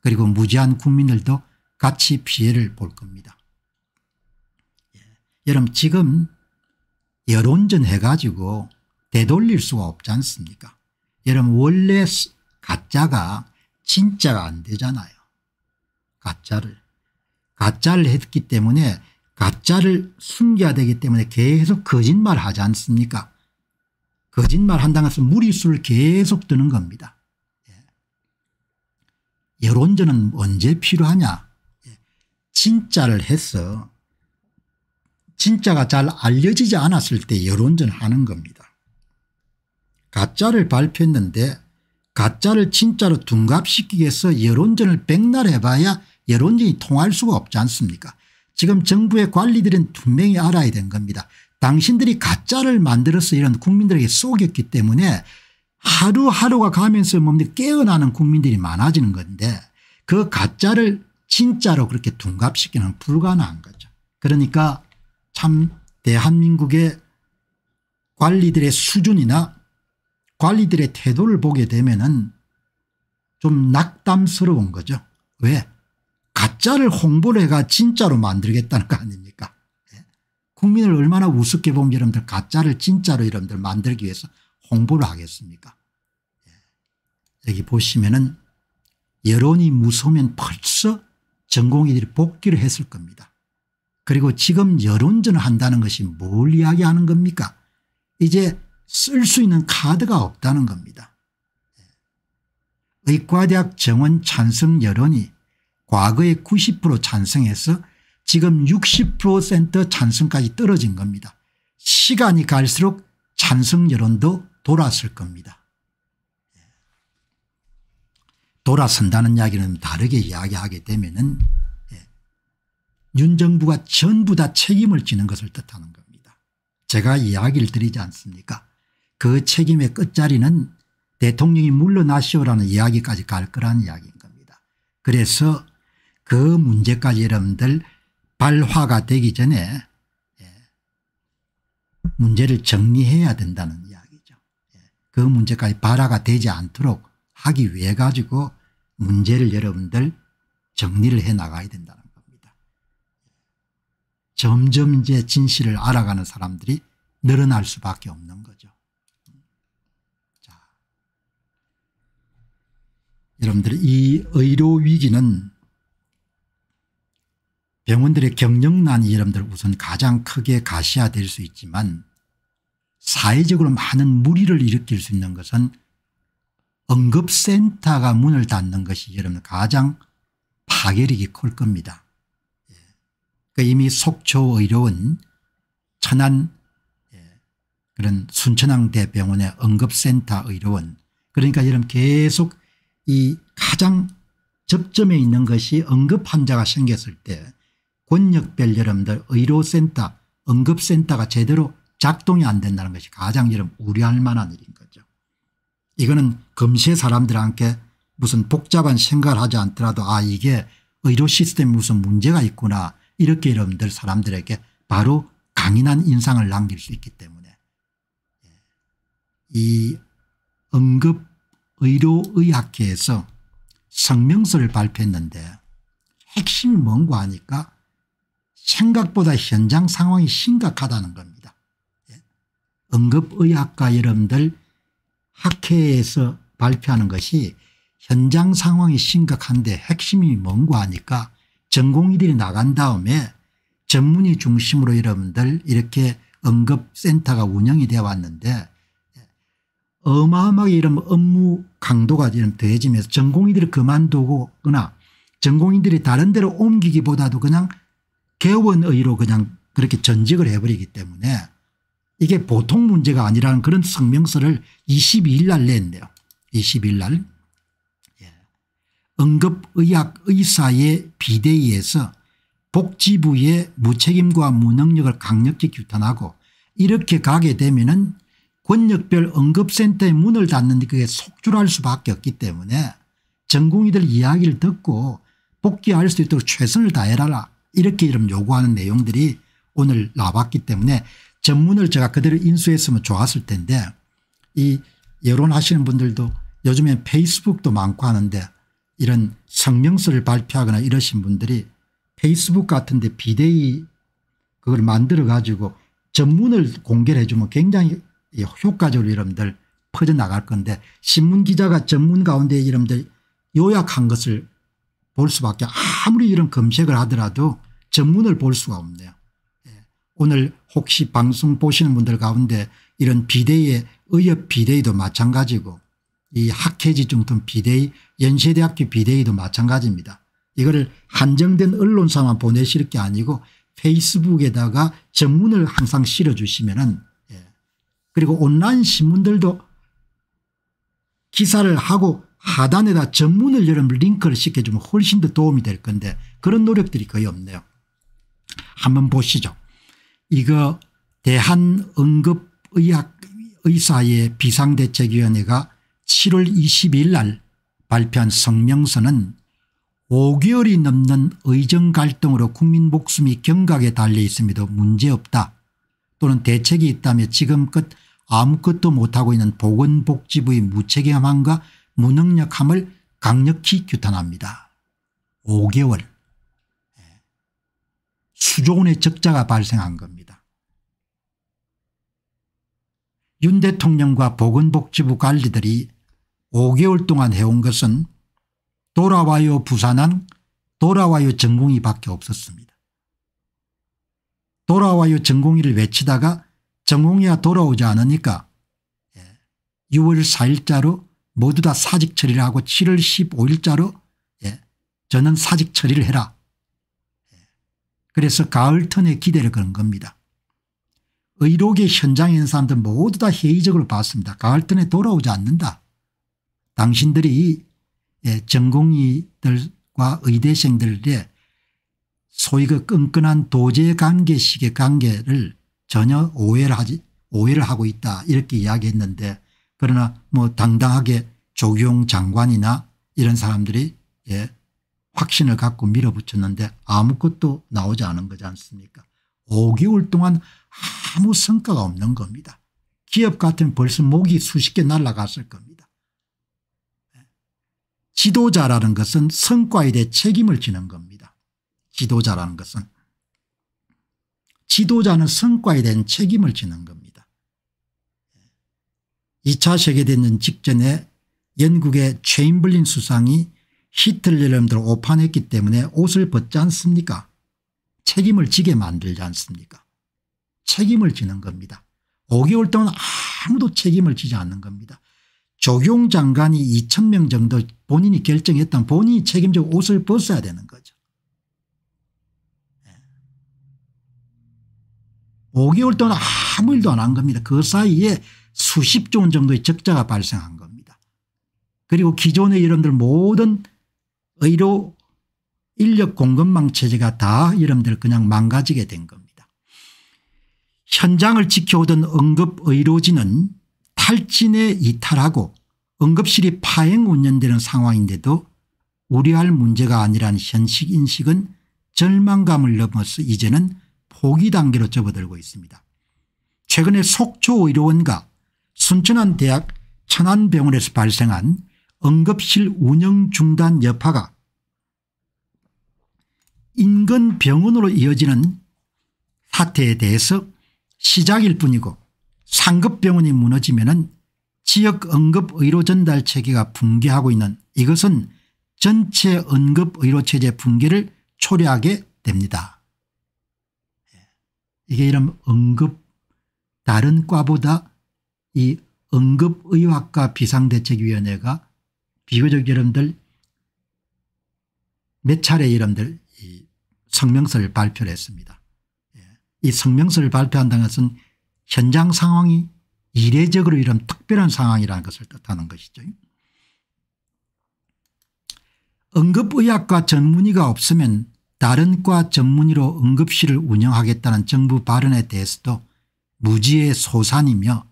그리고 무지한 국민들도 같이 피해를 볼 겁니다. 여러분 지금 여론전 해가지고 되돌릴 수가 없지 않습니까 여러분 원래 가짜가 진짜가 안 되잖아요. 가짜를. 가짜를 했기 때문에 가짜를 숨겨야 되기 때문에 계속 거짓말 하지 않습니까 거짓말 한다는 것은 무리수를 계속 드는 겁니다. 예. 여론전은 언제 필요하냐. 예. 진짜를 해서 진짜가 잘 알려지지 않았을 때 여론전하는 겁니다. 가짜를 발표했는데 가짜를 진짜로 둔갑시키기 위해서 여론전을 백날 해봐야 여론전이 통할 수가 없지 않습니까 지금 정부의 관리들은 분명히 알아야 된 겁니다. 당신들이 가짜를 만들어서 이런 국민들에게 속였기 때문에 하루하루가 가면서 뭡니까 깨어나는 국민들이 많아지는 건데 그 가짜를 진짜로 그렇게 둔갑시키는 불가능한 거죠. 그러니까 참 대한민국의 관리들의 수준이나 관리들의 태도를 보게 되면 은좀 낙담스러운 거죠. 왜? 가짜를 홍보를 해가 진짜로 만들겠다는 거 아닙니까? 예. 국민을 얼마나 우습게 본 여러분들 가짜를 진짜로 여러분들 만들기 위해서 홍보를 하겠습니까? 예. 여기 보시면은 여론이 무서우면 벌써 전공의들이 복귀를 했을 겁니다. 그리고 지금 여론전을 한다는 것이 뭘 이야기하는 겁니까 이제 쓸 수 있는 카드가 없다는 겁니다. 예. 의과대학 정원 찬성 여론이 과거에 90% 찬성해서 지금 60% 찬성까지 떨어진 겁니다. 시간이 갈수록 찬성 여론도 돌았을 겁니다. 예. 돌아선다는 이야기는 다르게 이야기하게 되면 은윤 정부가 전부 다 책임을 지는 것을 뜻하는 겁니다. 제가 이야기를 드리지 않습니까 그 책임의 끝자리는 대통령이 물러나시오라는 이야기까지 갈 거란 이야기인 겁니다. 그래서 그 문제까지 여러분들 발화가 되기 전에 예, 문제를 정리해야 된다는 이야기죠. 예, 그 문제까지 발화가 되지 않도록 하기 위해 가지고 문제를 여러분들 정리를 해 나가야 된다는 점점 이제 진실을 알아가는 사람들이 늘어날 수밖에 없는 거죠. 자. 여러분들 이 의료 위기는 병원들의 경영난이 여러분들 우선 가장 크게 가시화될 수 있지만 사회적으로 많은 무리를 일으킬 수 있는 것은 응급센터가 문을 닫는 것이 여러분 가장 파괴력이 클 겁니다. 그 이미 속초 의료원 천안 예, 그런 순천항대병원의 응급센터 의료원 그러니까 여러분 계속 이 가장 접점에 있는 것이 응급환자가 생겼을 때 권역별 여러분들 의료센터 응급센터가 제대로 작동이 안 된다는 것이 가장 여러분 우려할 만한 일인 거죠. 이거는 금세 시 사람들한테 무슨 복잡한 생각을 하지 않더라도 아 이게 의료 시스템 무슨 문제가 있구나 이렇게 여러분들 사람들에게 바로 강인한 인상을 남길 수 있기 때문에 예, 이 응급의료의학회에서 성명서를 발표했는데 핵심이 뭔고 하니까 생각보다 현장 상황이 심각하다는 겁니다. 예, 응급의학과 여러분들 학회에서 발표하는 것이 현장 상황이 심각한데 핵심이 뭔고 하니까 전공의들이 나간 다음에 전문의 중심으로 여러분들 이렇게 응급센터가 운영이 되어 왔는데 어마어마하게 이런 업무 강도가 이런 더해지면서 전공의들을 그만두거나 전공의들이 다른 데로 옮기기보다도 그냥 개원의로 그냥 그렇게 전직을 해버리기 때문에 이게 보통 문제가 아니라는 그런 성명서를 22일 날 냈네요. 22일 날 응급의학 의사의 비대위에서 복지부의 무책임과 무능력을 강력히 규탄하고 이렇게 가게 되면 은권역별 응급센터의 문을 닫는데 그게 속출할 수밖에 없기 때문에 전공의들 이야기를 듣고 복귀할 수 있도록 최선을 다해라 라 이렇게 이름 요구하는 내용들이 오늘 나왔기 때문에 전문을 제가 그대로 인수했으면 좋았을 텐데 이 여론하시는 분들도 요즘엔 페이스북도 많고 하는데 이런 성명서를 발표하거나 이러신 분들이 페이스북 같은 데 비대위 그걸 만들어 가지고 전문을 공개를 해주면 굉장히 효과적으로 여러분들 퍼져나갈 건데 신문기자가 전문 가운데 여러분들 요약한 것을 볼 수밖에 아무리 이런 검색을 하더라도 전문을 볼 수가 없네요. 예. 오늘 혹시 방송 보시는 분들 가운데 이런 비대위에 의협 비대위도 마찬가지고 이학회지중등 비대위 연세대학교 비대위도 마찬가지입니다. 이거를 한정된 언론사만 보내실 게 아니고 페이스북에다가 전문을 항상 실어주시면 은 예. 그리고 온라인 신문들도 기사를 하고 하단에다 전문을 여러분 링크를 시켜주면 훨씬 더 도움이 될 건데 그런 노력들이 거의 없네요. 한번 보시죠. 이거 대한응급의학의사의 비상대책위원회가 7월 22일 날 발표한 성명서는 5개월이 넘는 의정 갈등으로 국민 목숨이 경각에 달려 있음에도 문제없다 또는 대책이 있다며 지금껏 아무것도 못하고 있는 보건복지부의 무책임함과 무능력함을 강력히 규탄합니다. 5개월 예. 수조 원의 적자가 발생한 겁니다. 윤 대통령과 보건복지부 관리들이 5개월 동안 해온 것은 돌아와요 부산항 돌아와요 전공이 밖에 없었습니다. 돌아와요 전공이를 외치다가 전공이가 돌아오지 않으니까 6월 예, 4일자로 모두 다 사직 처리를 하고 7월 15일자로 예, 저는 사직 처리를 해라. 예, 그래서 가을턴에 기대를 그런 겁니다. 의료계 현장에 있는 사람들 모두 다 회의적으로 봤습니다. 가을턴에 돌아오지 않는다. 당신들이 예, 전공의들과 의대생들의 소위 그 끈끈한 도제 관계식의 관계를 전혀 오해를 하지 오해를 하고 있다 이렇게 이야기했는데 그러나 뭐 당당하게 조경 장관이나 이런 사람들이 예 확신을 갖고 밀어붙였는데 아무것도 나오지 않은 거지 않습니까 5개월 동안 아무 성과가 없는 겁니다. 기업 같으면 벌써 목이 수십 개 날아갔을 겁니다. 지도자라는 것은 성과에 대해 책임을 지는 겁니다. 지도자라는 것은. 지도자는 성과에 대한 책임을 지는 겁니다. 2차 세계대전 직전에 영국의 체인블린 수상이 히틀러를 오판했기 때문에 옷을 벗지 않습니까 책임을 지게 만들지 않습니까 책임을 지는 겁니다. 5개월 동안 아무도 책임을 지지 않는 겁니다. 조경 장관이 2 0명 정도 본인이 결정했다면 본인이 책임져 옷을 벗어야 되는 거죠. 5개월 예. 동안 아무 일도 안 한 겁니다. 그 사이에 수십 조원 정도의 적자가 발생한 겁니다. 그리고 기존의 여러분들 모든 의료 인력 공급망 체제가 다 여러분들 그냥 망가지게 된 겁니다. 현장을 지켜오던 응급의료진은 탈진에 이탈하고 응급실이 파행 운영되는 상황인데도 우려할 문제가 아니란 현식 인식은 절망감을 넘어서 이제는 포기 단계로 접어들고 있습니다. 최근에 속초의료원과 순천한대학 천안병원에서 발생한 응급실 운영 중단 여파가 인근 병원으로 이어지는 사태에 대해서 시작일 뿐이고 상급병원이 무너지면 은 지역 응급의료 전달 체계가 붕괴하고 있는 이것은 전체 응급의료체제 붕괴를 초래하게 됩니다. 예. 이게 이런 응급 다른 과보다 이 응급의학과 비상대책위원회가 비교적 여러분들 몇 차례 여러분들 성명서를 발표를 했습니다. 예. 이 성명서를 발표한다는 것은 현장 상황이 이례적으로 이런 특별한 상황이라는 것을 뜻하는 것이죠. 응급의학과 전문의가 없으면 다른 과 전문의로 응급실을 운영하겠다는 정부 발언에 대해서도 무지의 소산이며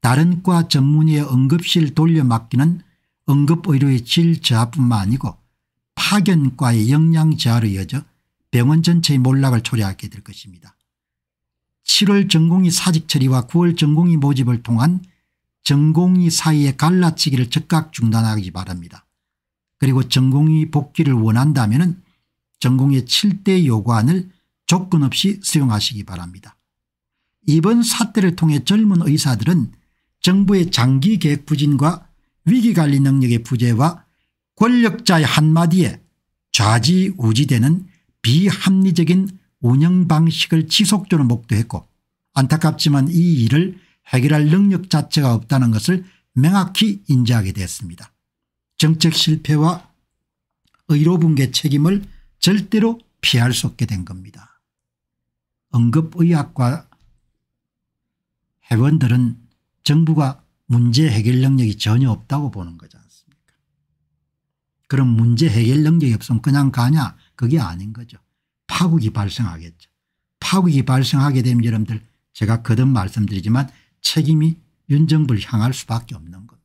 다른 과 전문의의 응급실 돌려맡기는 응급의료의 질 저하뿐만 아니고 파견과의 역량 저하로 이어져 병원 전체의 몰락을 초래하게 될 것입니다. 7월 전공의 사직 처리와 9월 전공의 모집을 통한 전공의 사이의 갈라치기를 즉각 중단하기 바랍니다. 그리고 전공의 복귀를 원한다면 전공의 7대 요구안을 조건 없이 수용하시기 바랍니다. 이번 사태를 통해 젊은 의사들은 정부의 장기 계획 부진과 위기관리 능력의 부재와 권력자의 한마디에 좌지우지되는 비합리적인 운영 방식을 지속적으로 목도했고 안타깝지만 이 일을 해결할 능력 자체가 없다는 것을 명확히 인지하게 됐습니다. 정책 실패와 의료 붕괴 책임을 절대로 피할 수 없게 된 겁니다. 응급의학과 회원들은 정부가 문제 해결 능력이 전혀 없다고 보는 거지 않습니까 그럼 문제 해결 능력이 없으면 그냥 가냐 그게 아닌 거죠. 파국이 발생하겠죠. 파국이 발생하게 되면 여러분들 제가 거듭 말씀드리지만 책임이 윤정부를 향할 수밖에 없는 겁니다.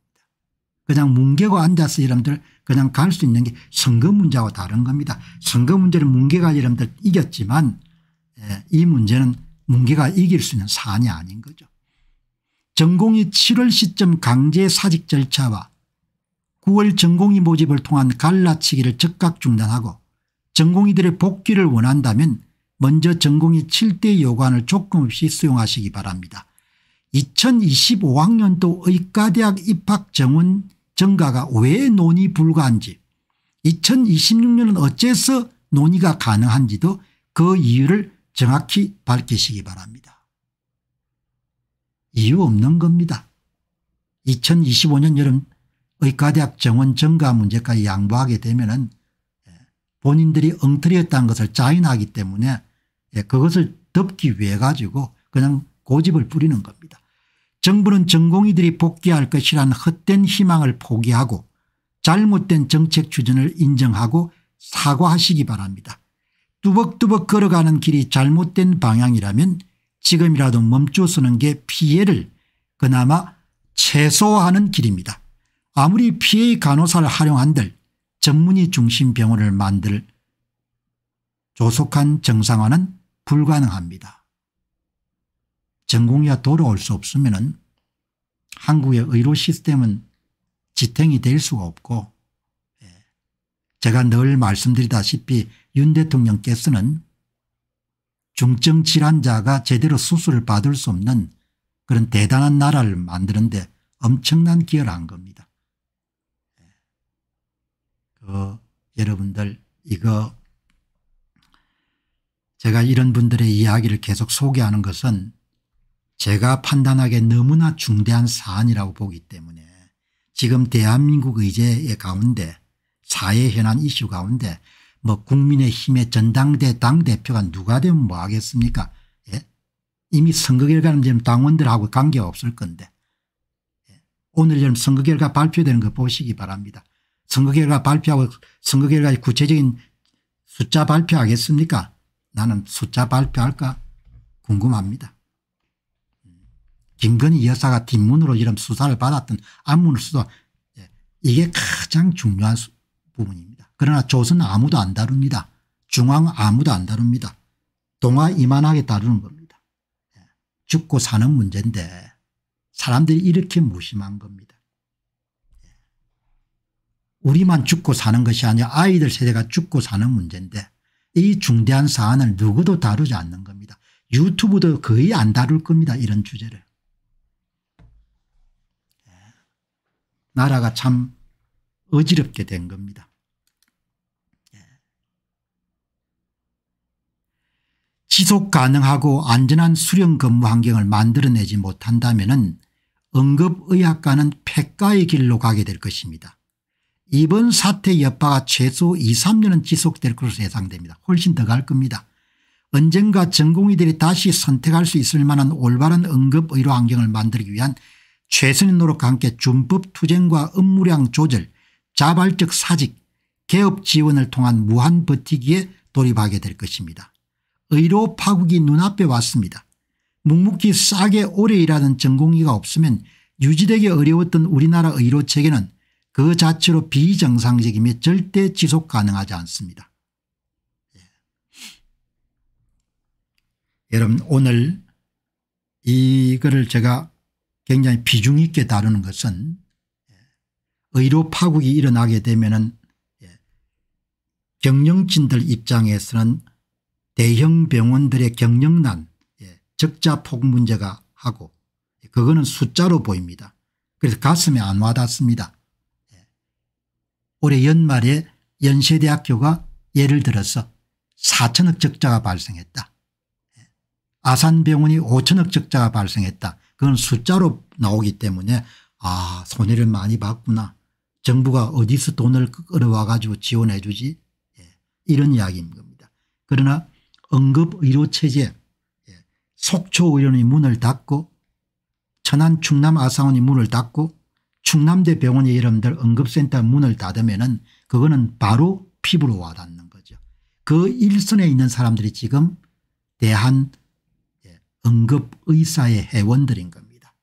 그냥 뭉개고 앉아서 여러분들 그냥 갈 수 있는 게 선거 문제와 다른 겁니다. 선거 문제는 뭉개가 여러분들 이겼지만 예, 이 문제는 뭉개가 이길 수 있는 사안이 아닌 거죠. 전공이 7월 시점 강제 사직 절차와 9월 전공이 모집을 통한 갈라치기를 즉각 중단하고 전공의들의 복귀를 원한다면 먼저 전공의 7대 요관을 조금없이 수용하시기 바랍니다. 2025학년도 의과대학 입학 정원 증가가 왜 논의 불가한지 2026년은 어째서 논의가 가능한지도 그 이유를 정확히 밝히시기 바랍니다. 이유 없는 겁니다. 2025년 여름 의과대학 정원 증가 문제까지 양보하게 되면 은 본인들이 엉터리였다는 것을 자인하기 때문에 예, 그것을 덮기 위해 가지고 그냥 고집을 부리는 겁니다. 정부는 전공의들이 복귀할 것이란 헛된 희망을 포기하고 잘못된 정책 추진을 인정하고 사과하시기 바랍니다. 뚜벅뚜벅 걸어가는 길이 잘못된 방향이라면 지금이라도 멈춰서는 게 피해를 그나마 최소화하는 길입니다. 아무리 피해 간호사를 활용한들 전문의 중심 병원을 만들 조속한 정상화는 불가능합니다. 전공의가 돌아올 수 없으면 한국의 의료 시스템은 지탱이 될 수가 없고 예, 제가 늘 말씀드리다시피 윤 대통령께서는 중증 질환자가 제대로 수술을 받을 수 없는 그런 대단한 나라를 만드는데 엄청난 기여를 한 겁니다. 어, 여러분들 이거 제가 이런 분들의 이야기를 계속 소개하는 것은 제가 판단하기에 너무나 중대한 사안이라고 보기 때문에 지금 대한민국 의제의 가운데 사회 현안 이슈 가운데 뭐 국민의힘의 전당대 당대표가 누가 되면 뭐 하겠습니까 예? 이미 선거 결과는 지금 당원들하고 관계가 없을 건데 예? 오늘 지금 선거 결과 발표되는 거 보시기 바랍니다. 선거 결과 발표하고 선거 결과의 구체적인 숫자 발표하겠습니까? 나는 숫자 발표할까 궁금합니다. 김건희 여사가 뒷문으로 이런 수사를 받았던 앞문을 수도 예, 이게 가장 중요한 부분입니다. 그러나 조선 아무도 안 다룹니다. 중앙 아무도 안 다룹니다. 동화 이만하게 다루는 겁니다. 예, 죽고 사는 문제인데 사람들이 이렇게 무심한 겁니다. 우리만 죽고 사는 것이 아니라 아이들 세대가 죽고 사는 문제인데 이 중대한 사안을 누구도 다루지 않는 겁니다. 유튜브도 거의 안 다룰 겁니다. 이런 주제를. 예. 나라가 참 어지럽게 된 겁니다. 예. 지속 가능하고 안전한 수련 근무 환경을 만들어내지 못한다면 은 응급의학과는 폐가의 길로 가게 될 것입니다. 이번 사태 여파가 최소 2, 3년은 지속될 것으로 예상됩니다. 훨씬 더 갈 겁니다. 언젠가 전공의들이 다시 선택할 수 있을 만한 올바른 응급의료 환경을 만들기 위한 최선의 노력과 함께 준법 투쟁과 업무량 조절, 자발적 사직, 개업 지원을 통한 무한 버티기에 돌입하게 될 것입니다. 의료 파국이 눈앞에 왔습니다. 묵묵히 싸게 오래 일하는 전공의가 없으면 유지되기 어려웠던 우리나라 의료체계는 그 자체로 비정상적이며 절대 지속 가능하지 않습니다. 예. 여러분 오늘 이거를 제가 굉장히 비중 있게 다루는 것은 의료 파국이 일어나게 되면은 예, 경영진들 입장에서는 대형 병원들의 경영난 예, 적자 폭 문제가 하고 그거는 숫자로 보입니다. 그래서 가슴에 안 와닿습니다. 올해 연말에 연세대학교가 예를 들어서 4천억 적자가 발생했다. 아산병원이 5천억 적자가 발생했다. 그건 숫자로 나오기 때문에 아 손해를 많이 봤구나. 정부가 어디서 돈을 끌어와 가지고 지원해 주지 예, 이런 이야기인 겁니다. 그러나 응급의료체제 예, 속초의료원이 문을 닫고 천안 충남 아산원이 문을 닫고 충남대 병원의 여러분들 응급센터 문을 닫으면 은 그거는 바로 피부로 와닿는 거죠. 그 일선에 있는 사람들이 지금 대한 예, 응급의사의 회원들인 겁니다.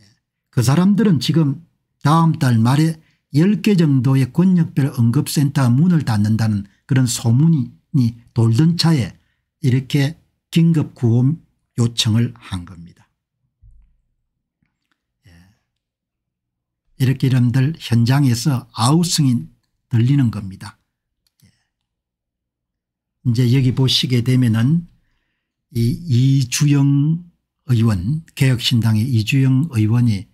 예. 그 사람들은 지금 다음 달 말에 10개 정도의 권역별 응급센터 문을 닫는다는 그런 소문이 돌던 차에 이렇게 긴급 구호 요청을 한 겁니다. 이렇게 이름들 현장에서 아우성이 들리는 겁니다. 예. 이제 여기 보시게 되면은 이 이주영 의원 개혁신당의 이주영 의원이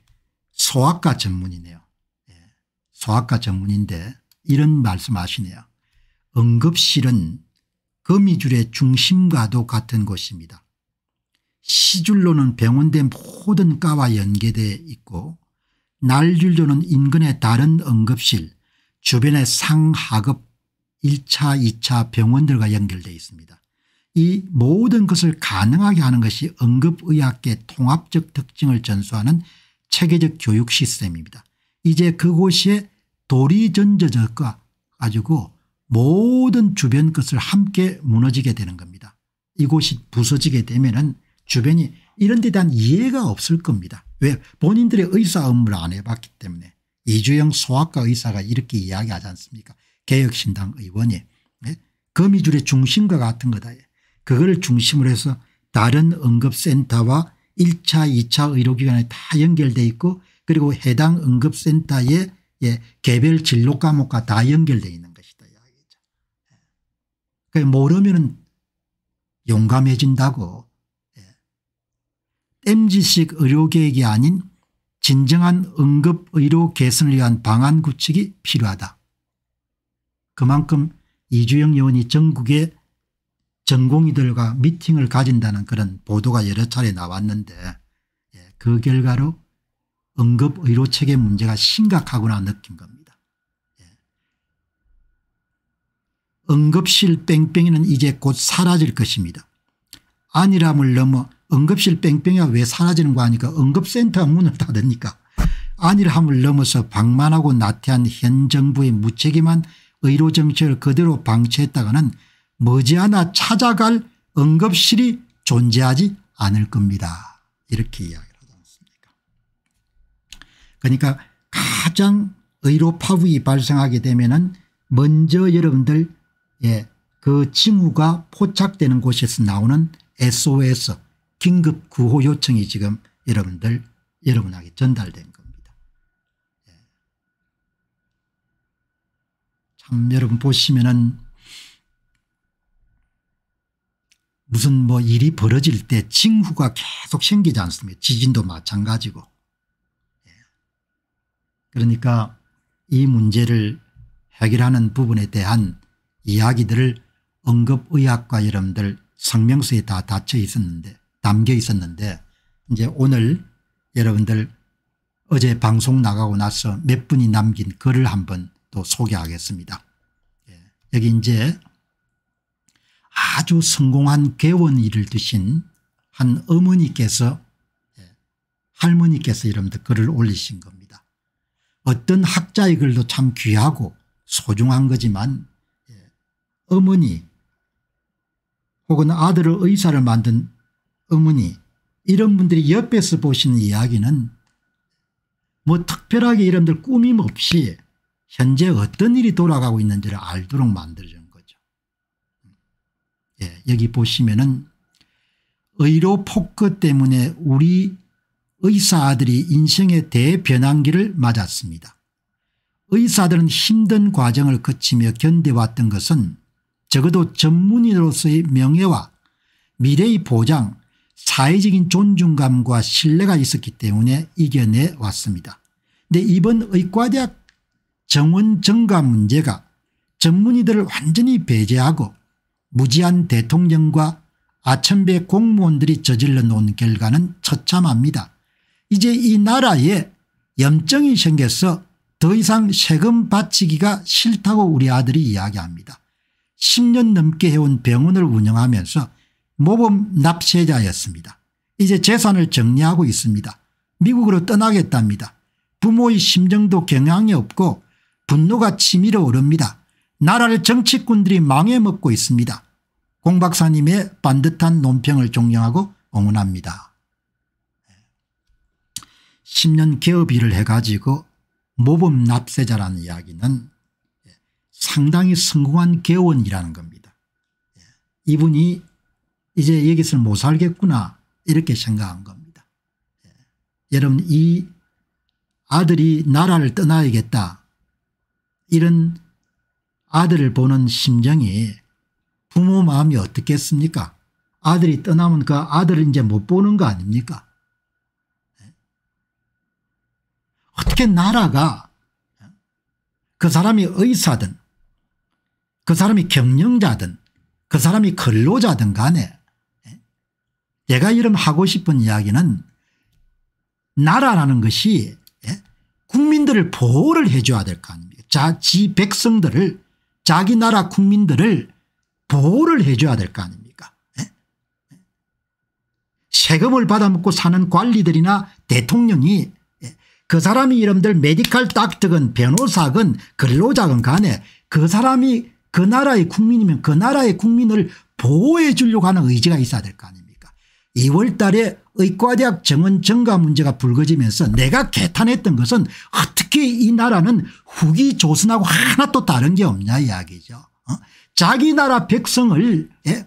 소아과 전문이네요. 예. 소아과 전문인데 이런 말씀하시네요. 응급실은 거미줄의 중심과도 같은 곳입니다. 시줄로는 병원된 모든 과와 연계되 있고 날률조는 인근의 다른 응급실 주변의 상하급 1차 2차 병원들과 연결되어 있습니다. 이 모든 것을 가능하게 하는 것이 응급의학계 통합적 특징을 전수하는 체계적 교육 시스템입니다. 이제 그곳에 돌이 전적과 가지고 모든 주변 것을 함께 무너지게 되는 겁니다. 이곳이 부서지게 되면 은 주변이 이런 데 대한 이해가 없을 겁니다. 왜 본인들의 의사 업무를 안 해봤기 때문에 이주영 소아과 의사가 이렇게 이야기하지 않습니까 개혁신당 의원이 네? 거미줄의 중심과 같은 거다. 예. 그걸 중심으로 해서 다른 응급센터와 1차 2차 의료기관에 다 연결돼 있고 그리고 해당 응급센터의 예, 개별 진로 과목과 다 연결되어 있는 것이다. 예. 모르면 용감해진다고 MG식 의료계획이 아닌 진정한 응급의료 개선을 위한 방안 구축이 필요하다. 그만큼 이주영 의원이 전국의 전공의들과 미팅을 가진다는 그런 보도가 여러 차례 나왔는데 예, 그 결과로 응급의료체계 문제가 심각하구나 느낀 겁니다. 예. 응급실 뺑뺑이는 이제 곧 사라질 것입니다. 안일함을 넘어 응급실 뺑뺑이가 왜 사라지는 거 아니까 응급센터 문을 닫으니까 안일함을 넘어서 방만하고 나태한 현 정부의 무책임한 의료정책을 그대로 방치했다가는 머지않아 찾아갈 응급실이 존재하지 않을 겁니다. 이렇게 이야기를 하지 않습니까 그러니까 가장 의료 파국이 발생하게 되면 은 먼저 여러분들 예, 그 징후가 포착되는 곳에서 나오는 SOS 긴급 구호 요청이 지금 여러분들 여러분에게 전달된 겁니다. 예. 참 여러분 보시면은 무슨 뭐 일이 벌어질 때 징후가 계속 생기지 않습니까 지진도 마찬가지고. 예. 그러니까 이 문제를 해결하는 부분에 대한 이야기들을 응급의학과 여러분들 성명서에 다 닫혀 있었는데 담겨 있었는데 이제 오늘 여러분들 어제 방송 나가고 나서 몇 분이 남긴 글을 한번 또 소개하겠습니다. 예, 여기 이제 아주 성공한 개원이를 드신 한 어머니께서 예, 할머니께서 여러분들 글을 올리신 겁니다. 어떤 학자의 글도 참 귀하고 소중한 거지만 예, 어머니 혹은 아들을 의사를 만든 어머니 이런 분들이 옆에서 보시는 이야기는 뭐 특별하게 이름들 꾸밈 없이 현재 어떤 일이 돌아가고 있는지를 알도록 만들어준 거죠. 예, 여기 보시면은 의료 폭거 때문에 우리 의사들이 인생의 대변환기를 맞았습니다. 의사들은 힘든 과정을 거치며 견뎌왔던 것은 적어도 전문인으로서의 명예와 미래의 보장 사회적인 존중감과 신뢰가 있었기 때문에 이겨내 왔습니다. 그런데 이번 의과대학 정원 증가 문제가 전문의들을 완전히 배제하고 무지한 대통령과 아천배 공무원들이 저질러 놓은 결과는 처참합니다. 이제 이 나라에 염증이 생겨서 더 이상 세금 바치기가 싫다고 우리 아들이 이야기합니다. 10년 넘게 해온 병원을 운영하면서 모범 납세자였습니다. 이제 재산을 정리하고 있습니다. 미국으로 떠나겠답니다. 부모의 심정도 경향이 없고 분노가 치밀어 오릅니다. 나라를 정치꾼들이 망해먹고 있습니다. 공 박사님의 반듯한 논평을 존경하고 응원합니다. 10년 개업 일을 해가지고 모범 납세자라는 이야기는 상당히 성공한 개원이라는 겁니다. 예, 이분이 이제 여기서 는못 뭐 살겠구나 이렇게 생각한 겁니다. 예. 여러분 이 아들이 나라를 떠나야겠다 이런 아들을 보는 심정이 부모 마음이 어떻겠습니까 아들이 떠나면 그 아들을 이제 못 보는 거 아닙니까 예. 어떻게 나라가 그 사람이 의사든 그 사람이 경영자든 그 사람이 근로자든 간에 내가 이름 하고 싶은 이야기는 나라라는 것이 예, 국민들을 보호를 해 줘야 될 거 아닙니까 자, 지 백성들을 자기 나라 국민들을 보호를 해 줘야 될 거 아닙니까 예? 세금을 받아먹고 사는 관리들이나 대통령이 예, 그 사람이 이름들 메디컬 닥터건 변호사건 근로자건 간에 그 사람이 그 나라의 국민이면 그 나라의 국민을 보호해 주려고 하는 의지가 있어야 될 거 아닙니까 2월 달에 의과대학 정원 증가 문제가 불거지면서 내가 개탄했던 것은 어떻게 이 나라는 후기 조선하고 하나 또 다른 게 없냐 이야기죠. 어? 자기 나라 백성을 예?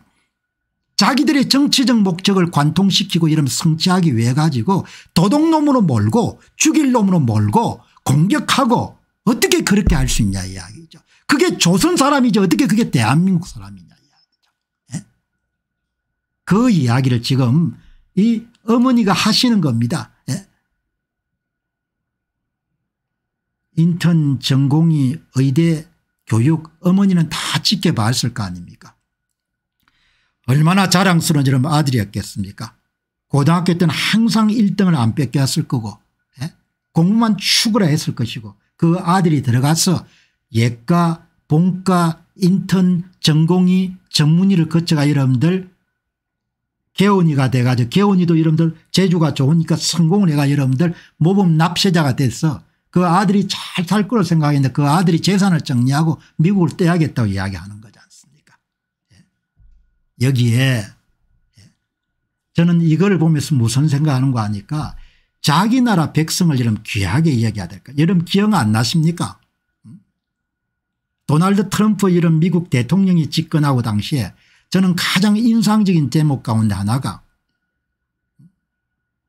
자기들의 정치적 목적을 관통시키고 이런 성취하기 위해 가지고 도둑놈으로 몰고 죽일 놈으로 몰고 공격하고 어떻게 그렇게 할 수 있냐 이야기죠. 그게 조선 사람이지 어떻게 그게 대한민국 사람이냐. 그 이야기를 지금 이 어머니가 하시는 겁니다. 예. 인턴 전공이 의대 교육 어머니는 다 지켜봤을 거 아닙니까 얼마나 자랑스러운 이런 아들이었겠습니까 고등학교 때는 항상 1등을 안 뺏겼을 거고 예? 공부만 추구라 했을 것이고 그 아들이 들어가서 예과 본과 인턴 전공이 전문의를 거쳐가 여러분들 개운이가 돼가지고 개운이도 여러분들 재주가 좋으니까 성공을 해가 여러분들 모범 납세자가 됐어. 그 아들이 잘 살 거를 생각했는데 그 아들이 재산을 정리하고 미국을 떼야겠다고 이야기하는 거지 않습니까 예. 여기에 예. 저는 이걸 보면서 무슨 생각하는 거 아니까 자기 나라 백성을 여러분 귀하게 이야기해야 될까 여러분 기억 안 나십니까 음? 도널드 트럼프 이런 미국 대통령이 집권하고 당시에 저는 가장 인상적인 제목 가운데 하나가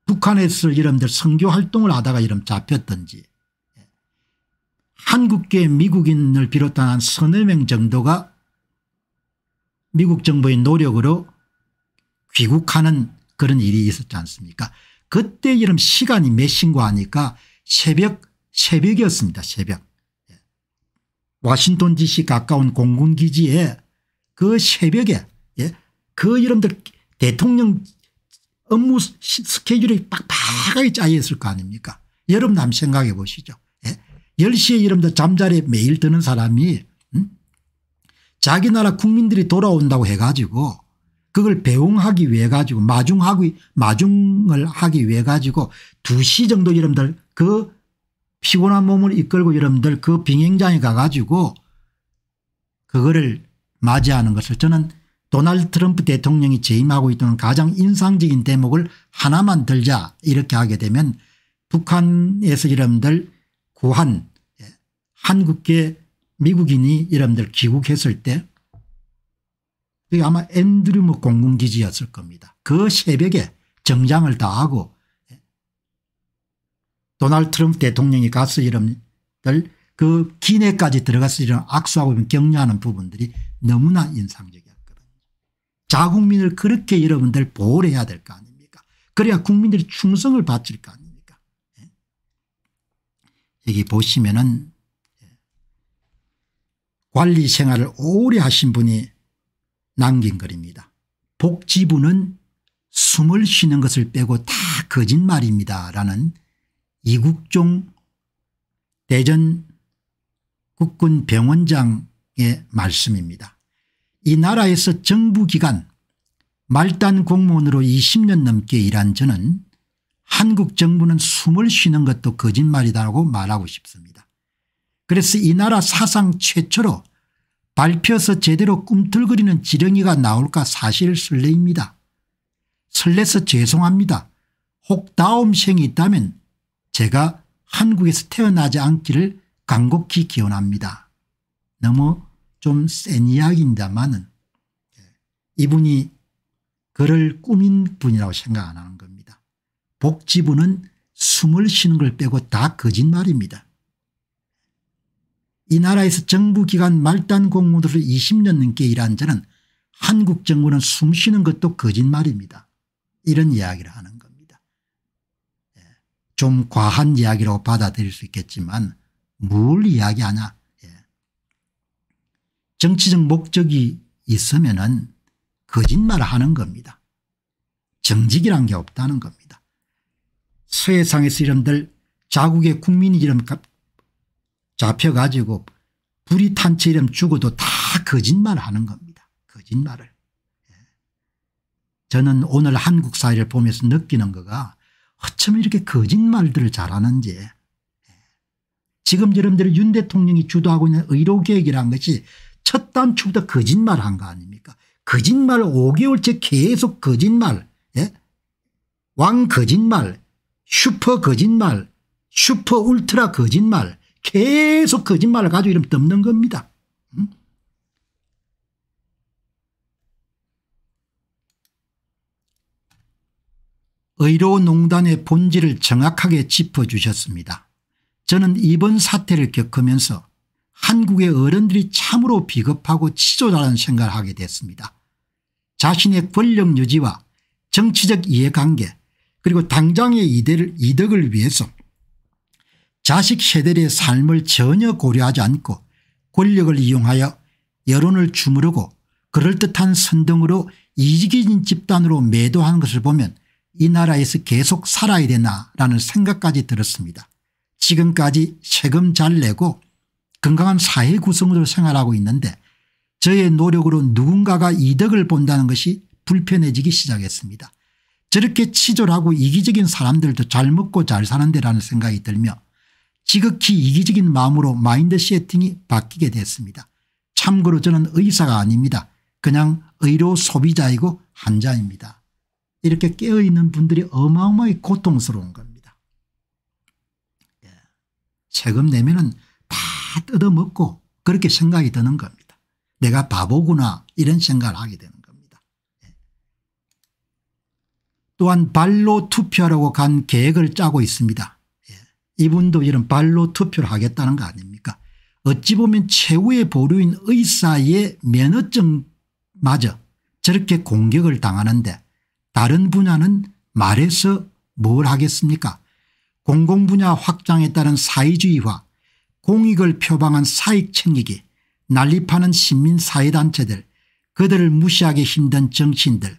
북한에서 이름들 선교활동을 하다가 이름 잡혔던지 한국계 미국인을 비롯한 한 서너 명 정도가 미국 정부의 노력으로 귀국하는 그런 일이 있었지 않습니까 그때 이름 시간이 몇 신고 하니까 새벽 새벽이었습니다 새벽 와싱턴 예. dc 가까운 공군기지에 그 새벽에 그 이름들 대통령 업무 스케줄이 빡빡하게 짜여 있을 거 아닙니까 여러분 한번 생각해 보시죠. 예? 10시에 이름들 잠자리에 매일 드는 사람이 음? 자기 나라 국민들이 돌아온다고 해가지고 그걸 배웅하기 위해 가지고 마중하기 마중을 하기 위해 가지고 2시 정도 이름들 그 피곤한 몸을 이끌고 이름들 그 빙행장에 가가지고 그거를 맞이하는 것을 저는 도널드 트럼프 대통령이 재임하고 있던 가장 인상적인 대목을 하나만 들자 이렇게 하게 되면 북한에서 이름들 구한 예, 한국계 미국인이 이름들 귀국했을 때 그게 아마 앤드루머 뭐 공군기지였을 겁니다. 그 새벽에 정장을 다하고 예, 도널드 트럼프 대통령이 가서 이름들 그 기내까지 들어가서 이런 악수하고 격려하는 부분들이 너무나 인상적입니다. 자국민을 그렇게 여러분들 보호를 해야 될 거 아닙니까 그래야 국민들이 충성을 바칠 거 아닙니까 예? 여기 보시면은 예. 관리 생활을 오래 하신 분이 남긴 글입니다. 복지부는 숨을 쉬는 것을 빼고 다 거짓말입니다. 라는 이국종 대전 국군 병원장의 말씀입니다. 이 나라에서 정부기관 말단 공무원으로 20년 넘게 일한 저는 한국 정부는 숨을 쉬는 것도 거짓말이라고 말하고 싶습니다. 그래서 이 나라 사상 최초로 밟혀서 제대로 꿈틀거리는 지렁이가 나올까 사실 설레입니다. 설레서 죄송합니다. 혹 다음 생이 있다면 제가 한국에서 태어나지 않기를 간곡히 기원합니다. 너무 좀센 이야기입니다만은 예, 이분이 그를 꾸민 분이라고 생각 안 하는 겁니다. 복지부는 숨을 쉬는 걸 빼고 다 거짓말입니다. 이 나라에서 정부기관 말단 공무들을 20년 넘게 일한 자는 한국 정부는 숨 쉬는 것도 거짓말입니다. 이런 이야기를 하는 겁니다. 예, 좀 과한 이야기라고 받아들일 수 있겠지만 뭘 이야기하냐 정치적 목적이 있으면 은 거짓말을 하는 겁니다. 정직이란 게 없다는 겁니다. 서해상에서 이름들 자국의 국민이 이름 잡혀가지고 불이 탄 채 이름 죽어도 다 거짓말을 하는 겁니다. 거짓말을. 예. 저는 오늘 한국 사회를 보면서 느끼는 거가 어쩜 이렇게 거짓말들을 잘하는지 예. 지금 여러분들 이윤 대통령이 주도하고 있는 의료계획이란 것이 첫단추부터 거짓말 한 거 아닙니까? 거짓말 5개월째 계속 거짓말, 예? 왕 거짓말, 슈퍼 거짓말, 슈퍼 울트라 거짓말, 계속 거짓말을 가지고 이름 덮는 겁니다. 음? 의료농단의 본질을 정확하게 짚어주셨습니다. 저는 이번 사태를 겪으면서 한국의 어른들이 참으로 비겁하고 치졸하는 생각을 하게 됐습니다. 자신의 권력 유지와 정치적 이해관계 그리고 당장의 이득을 위해서 자식 세대의 삶을 전혀 고려하지 않고 권력을 이용하여 여론을 주무르고 그럴듯한 선동으로 이기진 집단으로 매도한 것을 보면 이 나라에서 계속 살아야 되나 라는 생각까지 들었습니다. 지금까지 세금 잘 내고 건강한 사회 구성으로 생활하고 있는데 저의 노력으로 누군가가 이득을 본다는 것이 불편해지기 시작했습니다. 저렇게 치졸하고 이기적인 사람들도 잘 먹고 잘 사는데라는 생각이 들며 지극히 이기적인 마음으로 마인드 세팅이 바뀌게 됐습니다. 참고로 저는 의사가 아닙니다. 그냥 의료 소비자이고 환자입니다. 이렇게 깨어있는 분들이 어마어마히 고통스러운 겁니다. 예. 세금 내면 은 뜯어먹고 그렇게 생각이 드는 겁니다. 내가 바보구나 이런 생각을 하게 되는 겁니다. 예. 또한 발로 투표하려고 간 계획을 짜고 있습니다. 예. 이분도 이런 발로 투표를 하겠다는 거 아닙니까 어찌 보면 최후의 보류인 의사의 면허증마저 저렇게 공격을 당하는데 다른 분야는 말해서 뭘 하겠습니까 공공분야 확장에 따른 사회주의화 공익을 표방한 사익 챙기기 난립하는 시민사회단체들 그들을 무시하기 힘든 정치인들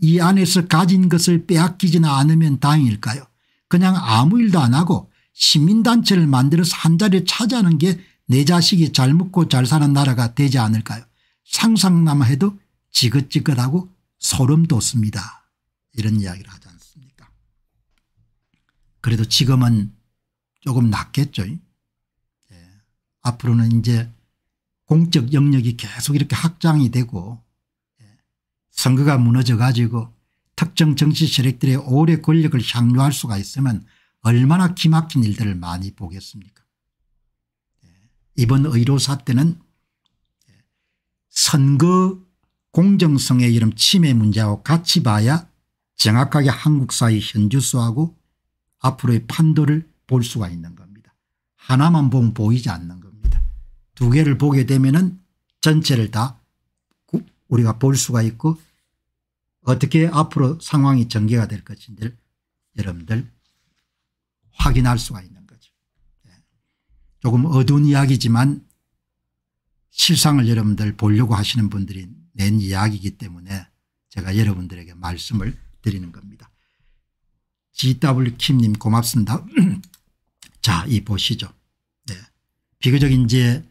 이 안에서 가진 것을 빼앗기지는 않으면 다행일까요 그냥 아무 일도 안 하고 시민단체를 만들어서 한자리에 차지하는 게 내 자식이 잘 먹고 잘 사는 나라가 되지 않을까요 상상나마 해도 지긋지긋하고 소름 돋습니다 이런 이야기를 하지 않습니까 그래도 지금은 조금 낫겠죠 앞으로는 이제 공적 영역이 계속 이렇게 확장이 되고 예, 선거가 무너져 가지고 특정 정치 세력들의 오래 권력을 향유할 수가 있으면 얼마나 기막힌 일들을 많이 보겠습니까 예, 이번 의료사 때는 예, 선거 공정성의 이런 침해 문제하고 같이 봐야 정확하게 한국 사의 현주소하고 앞으로의 판도를 볼 수가 있는 겁니다. 하나만 보면 보이지 않는 겁니다. 두 개를 보게 되면은 전체를 다 우리가 볼 수가 있고 어떻게 앞으로 상황이 전개가 될 것인지를 여러분들 확인할 수가 있는 거죠. 예. 조금 어두운 이야기지만 실상을 여러분들 보려고 하시는 분들이 낸 이야기이기 때문에 제가 여러분들에게 말씀을 드리는 겁니다. GW킴님 고맙습니다. 자, 이 보시죠. 네. 비교적 이제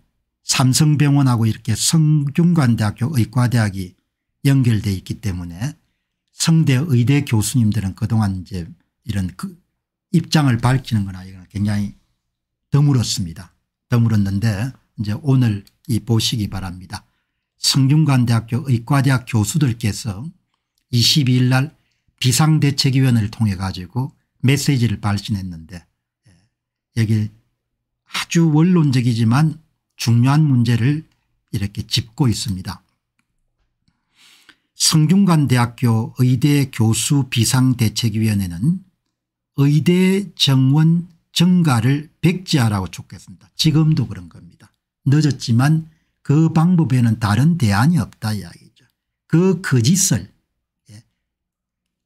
삼성병원하고 이렇게 성균관대학교 의과대학이 연결되어 있기 때문에 성대 의대 교수님들은 그동안 이제 이런 그 입장을 밝히는 거나 이건 굉장히 드물었습니다. 드물었는데 이제 오늘 이 보시기 바랍니다. 성균관대학교 의과대학 교수들께서 22일 날 비상대책위원회를 통해 가지고 메시지를 발신했는데 예, 여기 아주 원론적이지만 중요한 문제를 이렇게 짚고 있습니다. 성균관대학교 의대 교수 비상대책위원회는 의대 정원 증가를 백지하라고 촉구했습니다. 지금도 그런 겁니다. 늦었지만 그 방법에는 다른 대안이 없다 이야기죠. 그 거짓을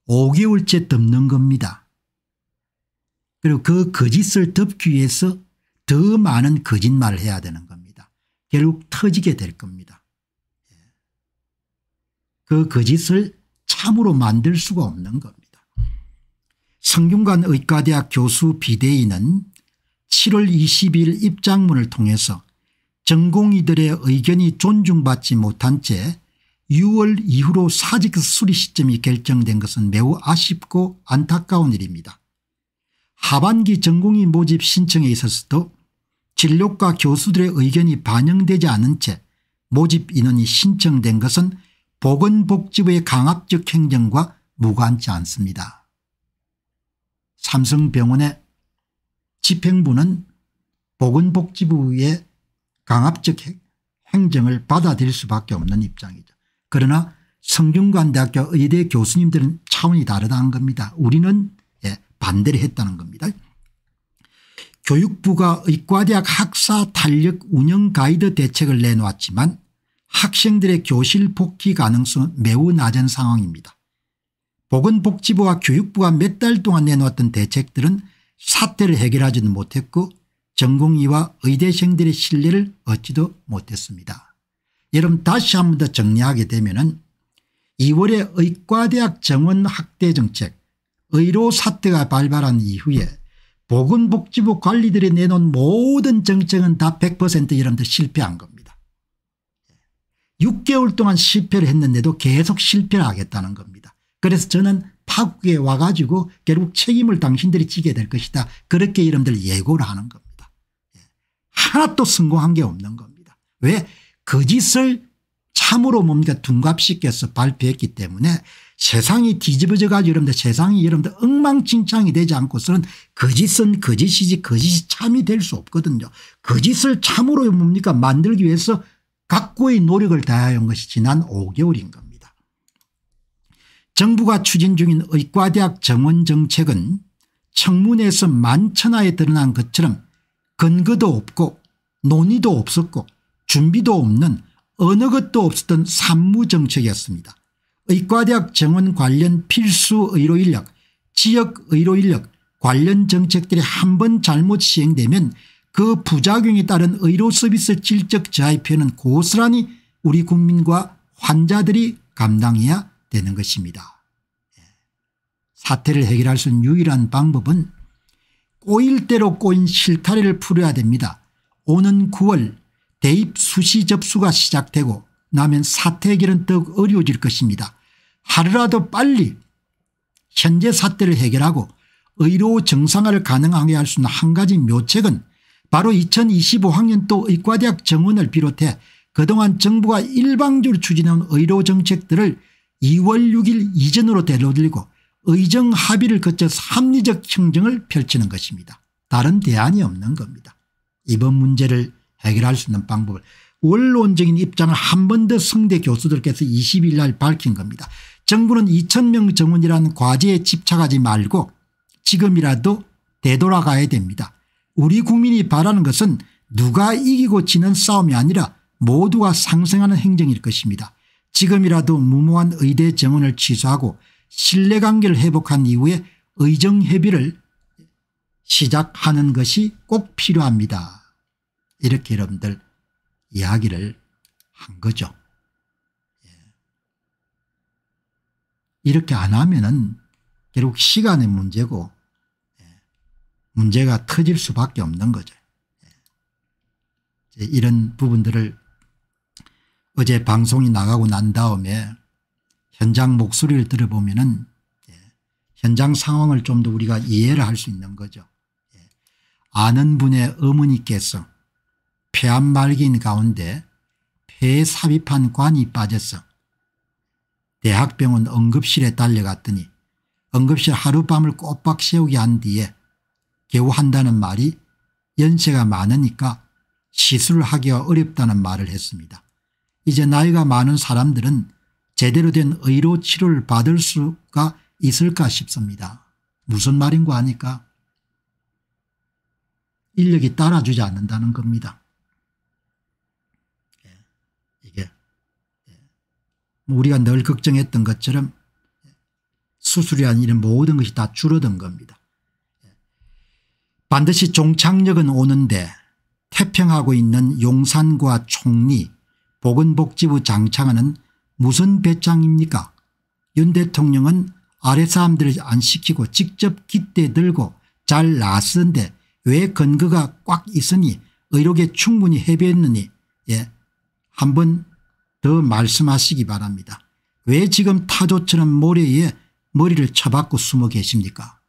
5개월째 예, 덮는 겁니다. 그리고 그 거짓을 덮기 위해서 더 많은 거짓말을 해야 되는 결국 터지게 될 겁니다. 그 거짓을 참으로 만들 수가 없는 겁니다. 성균관 의과대학 교수 비대위는 7월 20일 입장문을 통해서 전공의들의 의견이 존중받지 못한 채 6월 이후로 사직 수리 시점이 결정된 것은 매우 아쉽고 안타까운 일입니다. 하반기 전공의 모집 신청에 있어서도 진로과 교수들의 의견이 반영되지 않은 채 모집 인원이 신청된 것은 보건복지부의 강압적 행정과 무관치 않습니다. 삼성병원의 집행부는 보건복지부의 강압적 행정을 받아들일 수밖에 없는 입장이죠. 그러나 성균관대학교 의대 교수님들은 차원이 다르다는 겁니다. 우리는 예, 반대를 했다는 겁니다. 교육부가 의과대학 학사 탄력 운영 가이드 대책을 내놓았지만 학생들의 교실 복귀 가능성은 매우 낮은 상황입니다. 보건복지부와 교육부가 몇 달 동안 내놓았던 대책들은 사태를 해결하지는 못했고 전공의와 의대생들의 신뢰를 얻지도 못했습니다. 여러분 다시 한 번 더 정리하게 되면 은 2월에 의과대학 정원 확대 정책 의료 사태가 발발한 이후에 보건복지부 관리들이 내놓은 모든 정책은 다 100% 여러분들 실패한 겁니다. 6개월 동안 실패를 했는데도 계속 실패를 하겠다는 겁니다. 그래서 저는 파국에 와가지고 결국 책임을 당신들이 지게 될 것이다. 그렇게 여러분들 예고를 하는 겁니다. 하나도 성공한 게 없는 겁니다. 왜? 거짓을 참으로 뭡니까 둔갑시켜서 발표했기 때문에 세상이 뒤집어져 가지고 여러분들 세상이 여러분들 엉망진창이 되지 않고서는 거짓은 거짓이지 거짓이 참이 될 수 없거든요. 거짓을 참으로 뭡니까 만들기 위해서 각고의 노력을 다하여온 것이 지난 5개월인 겁니다. 정부가 추진 중인 의과대학 정원 정책은 청문회에서 만천하에 드러난 것처럼 근거도 없고 논의도 없었고 준비도 없는 어느 것도 없었던 산무정책이었습니다. 의과대학 정원 관련 필수 의료인력 지역의료인력 관련 정책들이 한 번 잘못 시행되면 그 부작용에 따른 의료서비스 질적 저하의 편은 고스란히 우리 국민과 환자들이 감당해야 되는 것입니다. 예. 사태를 해결할 수 있는 유일한 방법은 꼬일 대로 꼬인 실타래를 풀어야 됩니다. 오는 9월 대입 수시 접수가 시작되고 나면 사태 해결은 더욱 어려워질 것입니다. 하루라도 빨리 현재 사태를 해결하고 의료 정상화를 가능하게 할 수 있는 한 가지 묘책은 바로 2025학년도 의과대학 정원을 비롯해 그동안 정부가 일방적으로 추진해온 의료 정책들을 2월 6일 이전으로 되돌리고 의정 합의를 거쳐서 합리적 행정을 펼치는 것입니다. 다른 대안이 없는 겁니다. 이번 문제를 해결할 수 있는 방법을 원론적인 입장을 한 번 더 성대 교수들께서 20일 날 밝힌 겁니다. 정부는 2 0 0 0명정원이라는 과제에 집착하지 말고 지금이라도 되돌아가야 됩니다. 우리 국민이 바라는 것은 누가 이기고 지는 싸움이 아니라 모두가 상승하는 행정일 것입니다. 지금이라도 무모한 의대 정원을 취소하고 신뢰관계를 회복한 이후에 의정협의를 시작하는 것이 꼭 필요합니다. 이렇게 여러분들 이야기를 한 거죠. 이렇게 안 하면은 결국 시간의 문제고 예, 문제가 터질 수밖에 없는 거죠. 예. 이런 부분들을 어제 방송이 나가고 난 다음에 현장 목소리를 들어보면은 예, 현장 상황을 좀 더 우리가 이해를 할 수 있는 거죠. 아는 분의 어머니께서 폐암 말기인 가운데 폐 삽입한 관이 빠졌어 대학병원 응급실에 달려갔더니 응급실 하룻밤을 꼬박 세우게 한 뒤에 겨우 한다는 말이 연세가 많으니까 시술을 하기가 어렵다는 말을 했습니다. 이제 나이가 많은 사람들은 제대로 된 의료 치료를 받을 수가 있을까 싶습니다. 무슨 말인고 하니까 인력이 따라주지 않는다는 겁니다. 우리가 늘 걱정했던 것처럼 수술이란 이런 모든 것이 다 줄어든 겁니다. 반드시 종착역은 오는데 태평하고 있는 용산과 총리 보건복지부 장창은 무슨 배짱입니까 윤 대통령은 아랫사람들을 안 시키고 직접 깃대 들고 잘 나왔는데 왜 근거가 꽉 있으니 의료계 충분히 해배했느니 예. 한번 더 말씀하시기 바랍니다. 왜 지금 타조처럼 모래 에 머리를 쳐박고 숨어 계십니까?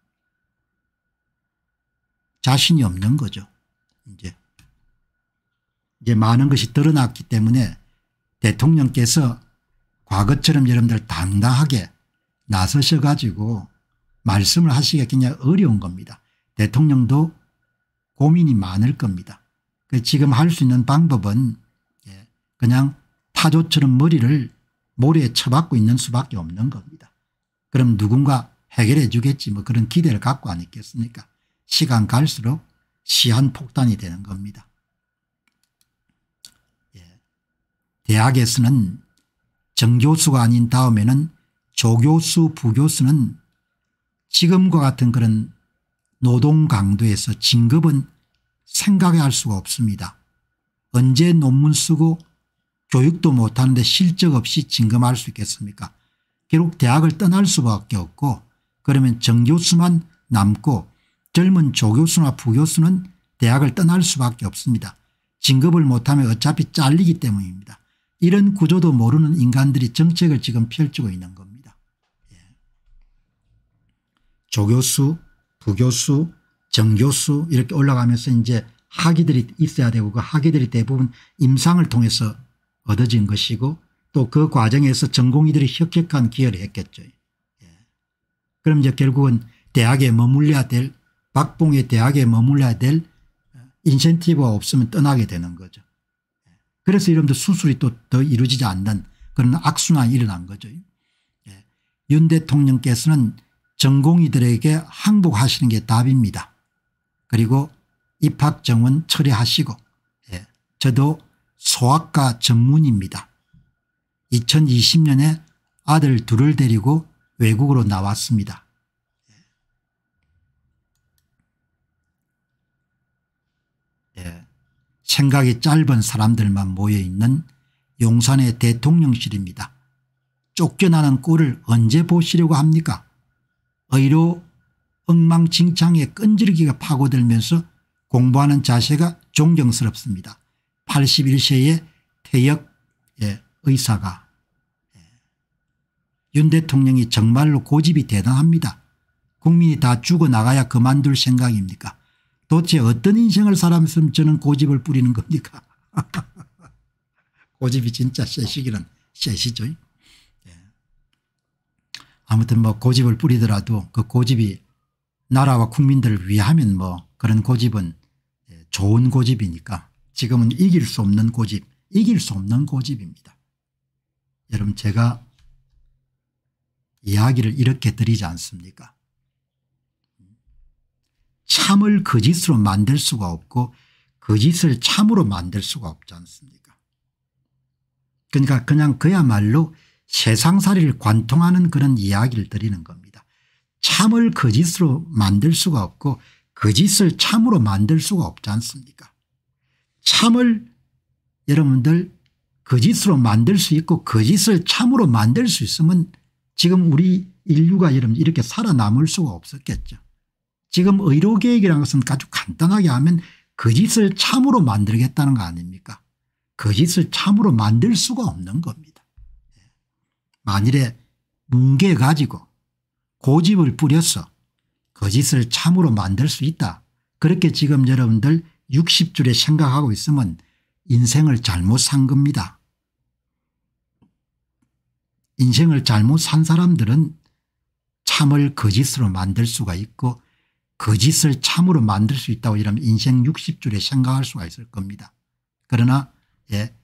자신이 없는 거죠. 이제 이제 많은 것이 드러났기 때문에 대통령께서 과거처럼 여러분들 당당하게 나서셔 가지고 말씀을 하시기가 굉장히 어려운 겁니다. 대통령도 고민이 많을 겁니다. 그 지금 할 수 있는 방법은 예, 그냥 파도처럼 머리를 모래에 쳐박고 있는 수밖에 없는 겁니다. 그럼 누군가 해결해 주겠지 뭐 그런 기대를 갖고 안 있겠습니까 시간 갈수록 시한폭탄이 되는 겁니다. 예. 대학에서는 정교수가 아닌 다음에는 조교수 부교수는 지금과 같은 그런 노동 강도에서 진급은 생각할 수가 없습니다. 언제 논문 쓰고 교육도 못하는데 실적 없이 징검할 수 있겠습니까 결국 대학을 떠날 수밖에 없고 그러면 정교수만 남고 젊은 조교수나 부교수는 대학을 떠날 수밖에 없습니다. 진급을 못하면 어차피 잘리기 때문입니다. 이런 구조도 모르는 인간들이 정책을 지금 펼치고 있는 겁니다. 예. 조교수 부교수 정교수 이렇게 올라가면서 이제 학위들이 있어야 되고 그 학위들이 대부분 임상을 통해서 얻어진 것이고 또 그 과정에서 전공의들이 혁혁한 기여를 했겠죠. 예. 그럼 이제 결국은 대학에 머물려야 될 박봉의 대학에 머물러야 될 어, 인센티브가 없으면 떠나게 되는 거죠. 예. 그래서 이러면 수술이 또 더 이루어지지 않는 그런 악순환이 일어난 거죠. 예. 윤 대통령께서는 전공의들에게 항복하시는 게 답입니다. 그리고 입학 정원 철회하시고 예. 저도 소아과 전문입니다. 2020년에 아들 둘을 데리고 외국으로 나왔습니다. 예. 생각이 짧은 사람들만 모여있는 용산의 대통령실입니다. 쫓겨나는 꼴을 언제 보시려고 합니까? 의료 엉망진창에 끈질기게 파고들면서 공부하는 자세가 존경스럽습니다. 81세의 태역 예, 의사가 예, 윤 대통령이 정말로 고집이 대단합니다. 국민이 다 죽어나가야 그만둘 생각입니까 도대체 어떤 인생을 살았으면 저는 고집을 뿌리는 겁니까 고집이 진짜 쎄시기는 쎄시죠. 예. 아무튼 뭐 고집을 뿌리더라도 그 고집이 나라와 국민들을 위하면 뭐 그런 고집은 좋은 고집이니까 지금은 이길 수 없는 고집 이길 수 없는 고집입니다. 여러분 제가 이야기를 이렇게 드리지 않습니까 참을 거짓으로 그 만들 수가 없고 거짓을 그 참으로 만들 수가 없지 않습니까 그러니까 그냥 그야말로 세상살이를 관통하는 그런 이야기를 드리는 겁니다. 참을 거짓으로 그 만들 수가 없고 거짓을 참으로 만들 수가 없지 않습니까 참을 여러분들 거짓으로 만들 수 있고 거짓을 참으로 만들 수 있으면 지금 우리 인류가 여러분 이렇게 살아남을 수가 없었겠죠. 지금 의료계획이라는 것은 아주 간단하게 하면 거짓을 참으로 만들겠다는 거 아닙니까 거짓을 참으로 만들 수가 없는 겁니다. 예. 만일에 뭉개 가지고 고집을 뿌려서 거짓을 참으로 만들 수 있다. 그렇게 지금 여러분들 60줄에 생각하고 있으면 인생을 잘못 산 겁니다. 인생을 잘못 산 사람들은 참을 거짓으로 만들 수가 있고 거짓을 참으로 만들 수 있다고 이러면 인생 60줄에 생각할 수가 있을 겁니다. 그러나 예,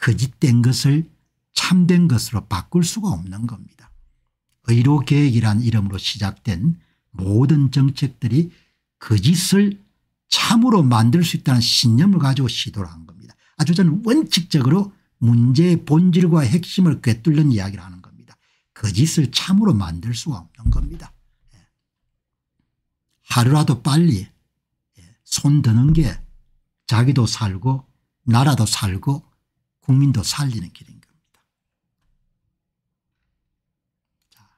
거짓된 것을 참된 것으로 바꿀 수가 없는 겁니다. 의료계획이란 이름으로 시작된 모든 정책들이 거짓을 참으로 만들 수 있다는 신념을 가지고 시도를 한 겁니다. 아주 저는 원칙적으로 문제의 본질과 핵심을 꿰뚫는 이야기를 하는 겁니다. 거짓을 그 참으로 만들 수가 없는 겁니다. 예. 하루라도 빨리 예, 손 드는 게 자기도 살고 나라도 살고 국민도 살리는 길인 겁니다. 자,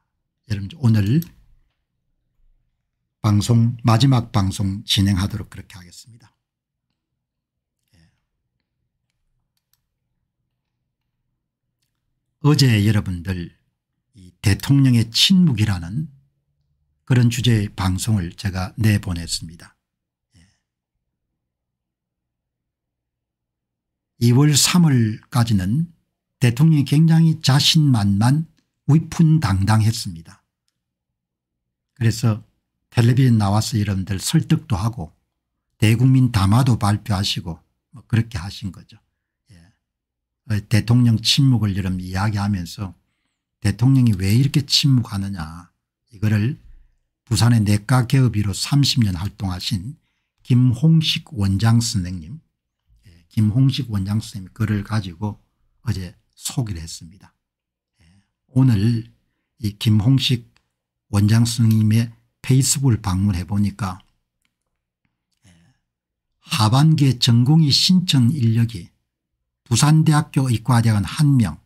여러분 오늘 방송 마지막 방송 진행하도록 그렇게 하겠습니다. 예. 어제 여러분들 대통령의 침묵이라는 그런 주제의 방송을 제가 내보냈습니다. 2월 예. 3월까지는 대통령이 굉장히 자신만만 위풍당당했습니다. 그래서 텔레비전 나와서 여러분들 설득도 하고 대국민 담화도 발표하시고 뭐 그렇게 하신 거죠. 예. 어, 대통령 침묵을 여러분 이야기하면서 대통령이 왜 이렇게 침묵하느냐 이거를 부산의 내과 개업의로 30년 활동하신 김홍식 원장 선생님 예. 김홍식 원장 선생님 글을 가지고 어제 소개를 했습니다. 예. 오늘 이 김홍식 원장 선생님의 페이스북을 방문해 보니까 예, 하반기에 전공이 신청 인력이 부산대학교 의과대학은 1명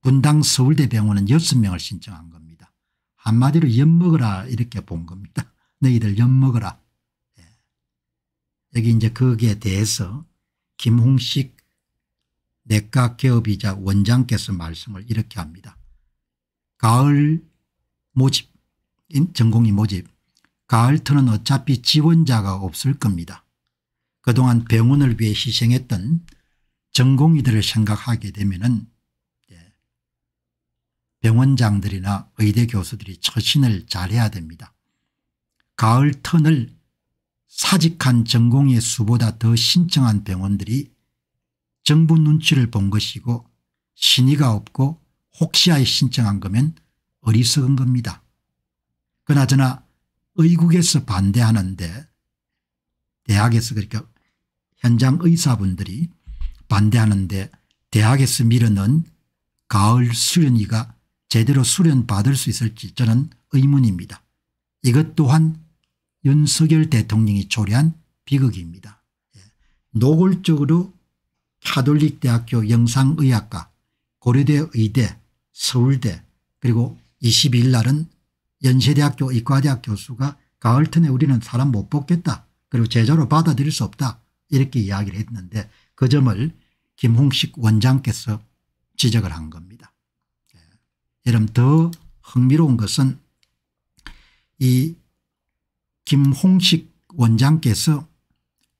분당 서울대병원은 6명을 신청한 겁니다. 한마디로 엿먹어라 이렇게 본 겁니다. 너희들 엿먹어라. 예. 여기 이제 거기에 대해서 김홍식 내과 개업이자 원장께서 말씀을 이렇게 합니다. 가을 모집 전공이 모집, 가을터는 어차피 지원자가 없을 겁니다. 그동안 병원을 위해 희생했던 전공의들을 생각하게 되면 예, 병원장들이나 의대 교수들이 처신을 잘해야 됩니다. 가을 턴을 사직한 전공의 수보다 더 신청한 병원들이 정부 눈치를 본 것이고 신의가 없고 혹시하에 신청한 거면 어리석은 겁니다. 그나저나 의국에서 반대하는데 대학에서 그러니까 현장 의사분들이 반대하는데 대학에서 밀어넣은 가을 수련이가 제대로 수련받을 수 있을지 저는 의문입니다. 이것 또한 윤석열 대통령이 초래한 비극입니다. 예. 노골적으로 카톨릭 대학교 영상의학과 고려대 의대 서울대 그리고 22일 날은 연세대학교 이과대학 교수가 가을턴에 우리는 사람 못 뽑겠다. 그리고 제자로 받아들일 수 없다. 이렇게 이야기를 했는데 그 점을 김홍식 원장께서 지적을 한 겁니다. 예. 여러분 더 흥미로운 것은 이 김홍식 원장께서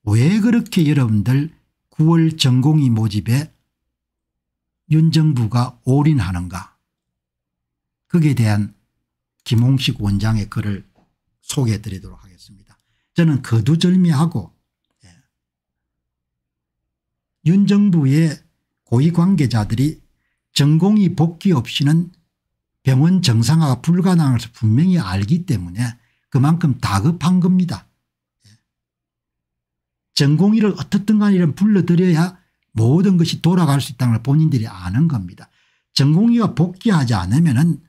왜 그렇게 여러분들 9월 전공이 모집에 윤 정부가 올인하는가 그에 대한 김홍식 원장의 글을 소개해 드리도록 하겠습니다. 저는 거두절미하고 예. 윤 정부의 고위 관계자들이 전공이 복귀 없이는 병원 정상화가 불가능한 것을 분명히 알기 때문에 그만큼 다급한 겁니다. 예. 전공의를 어떻든 간에 불러들여야 모든 것이 돌아갈 수 있다는 걸 본인들이 아는 겁니다. 전공의가 복귀하지 않으면 은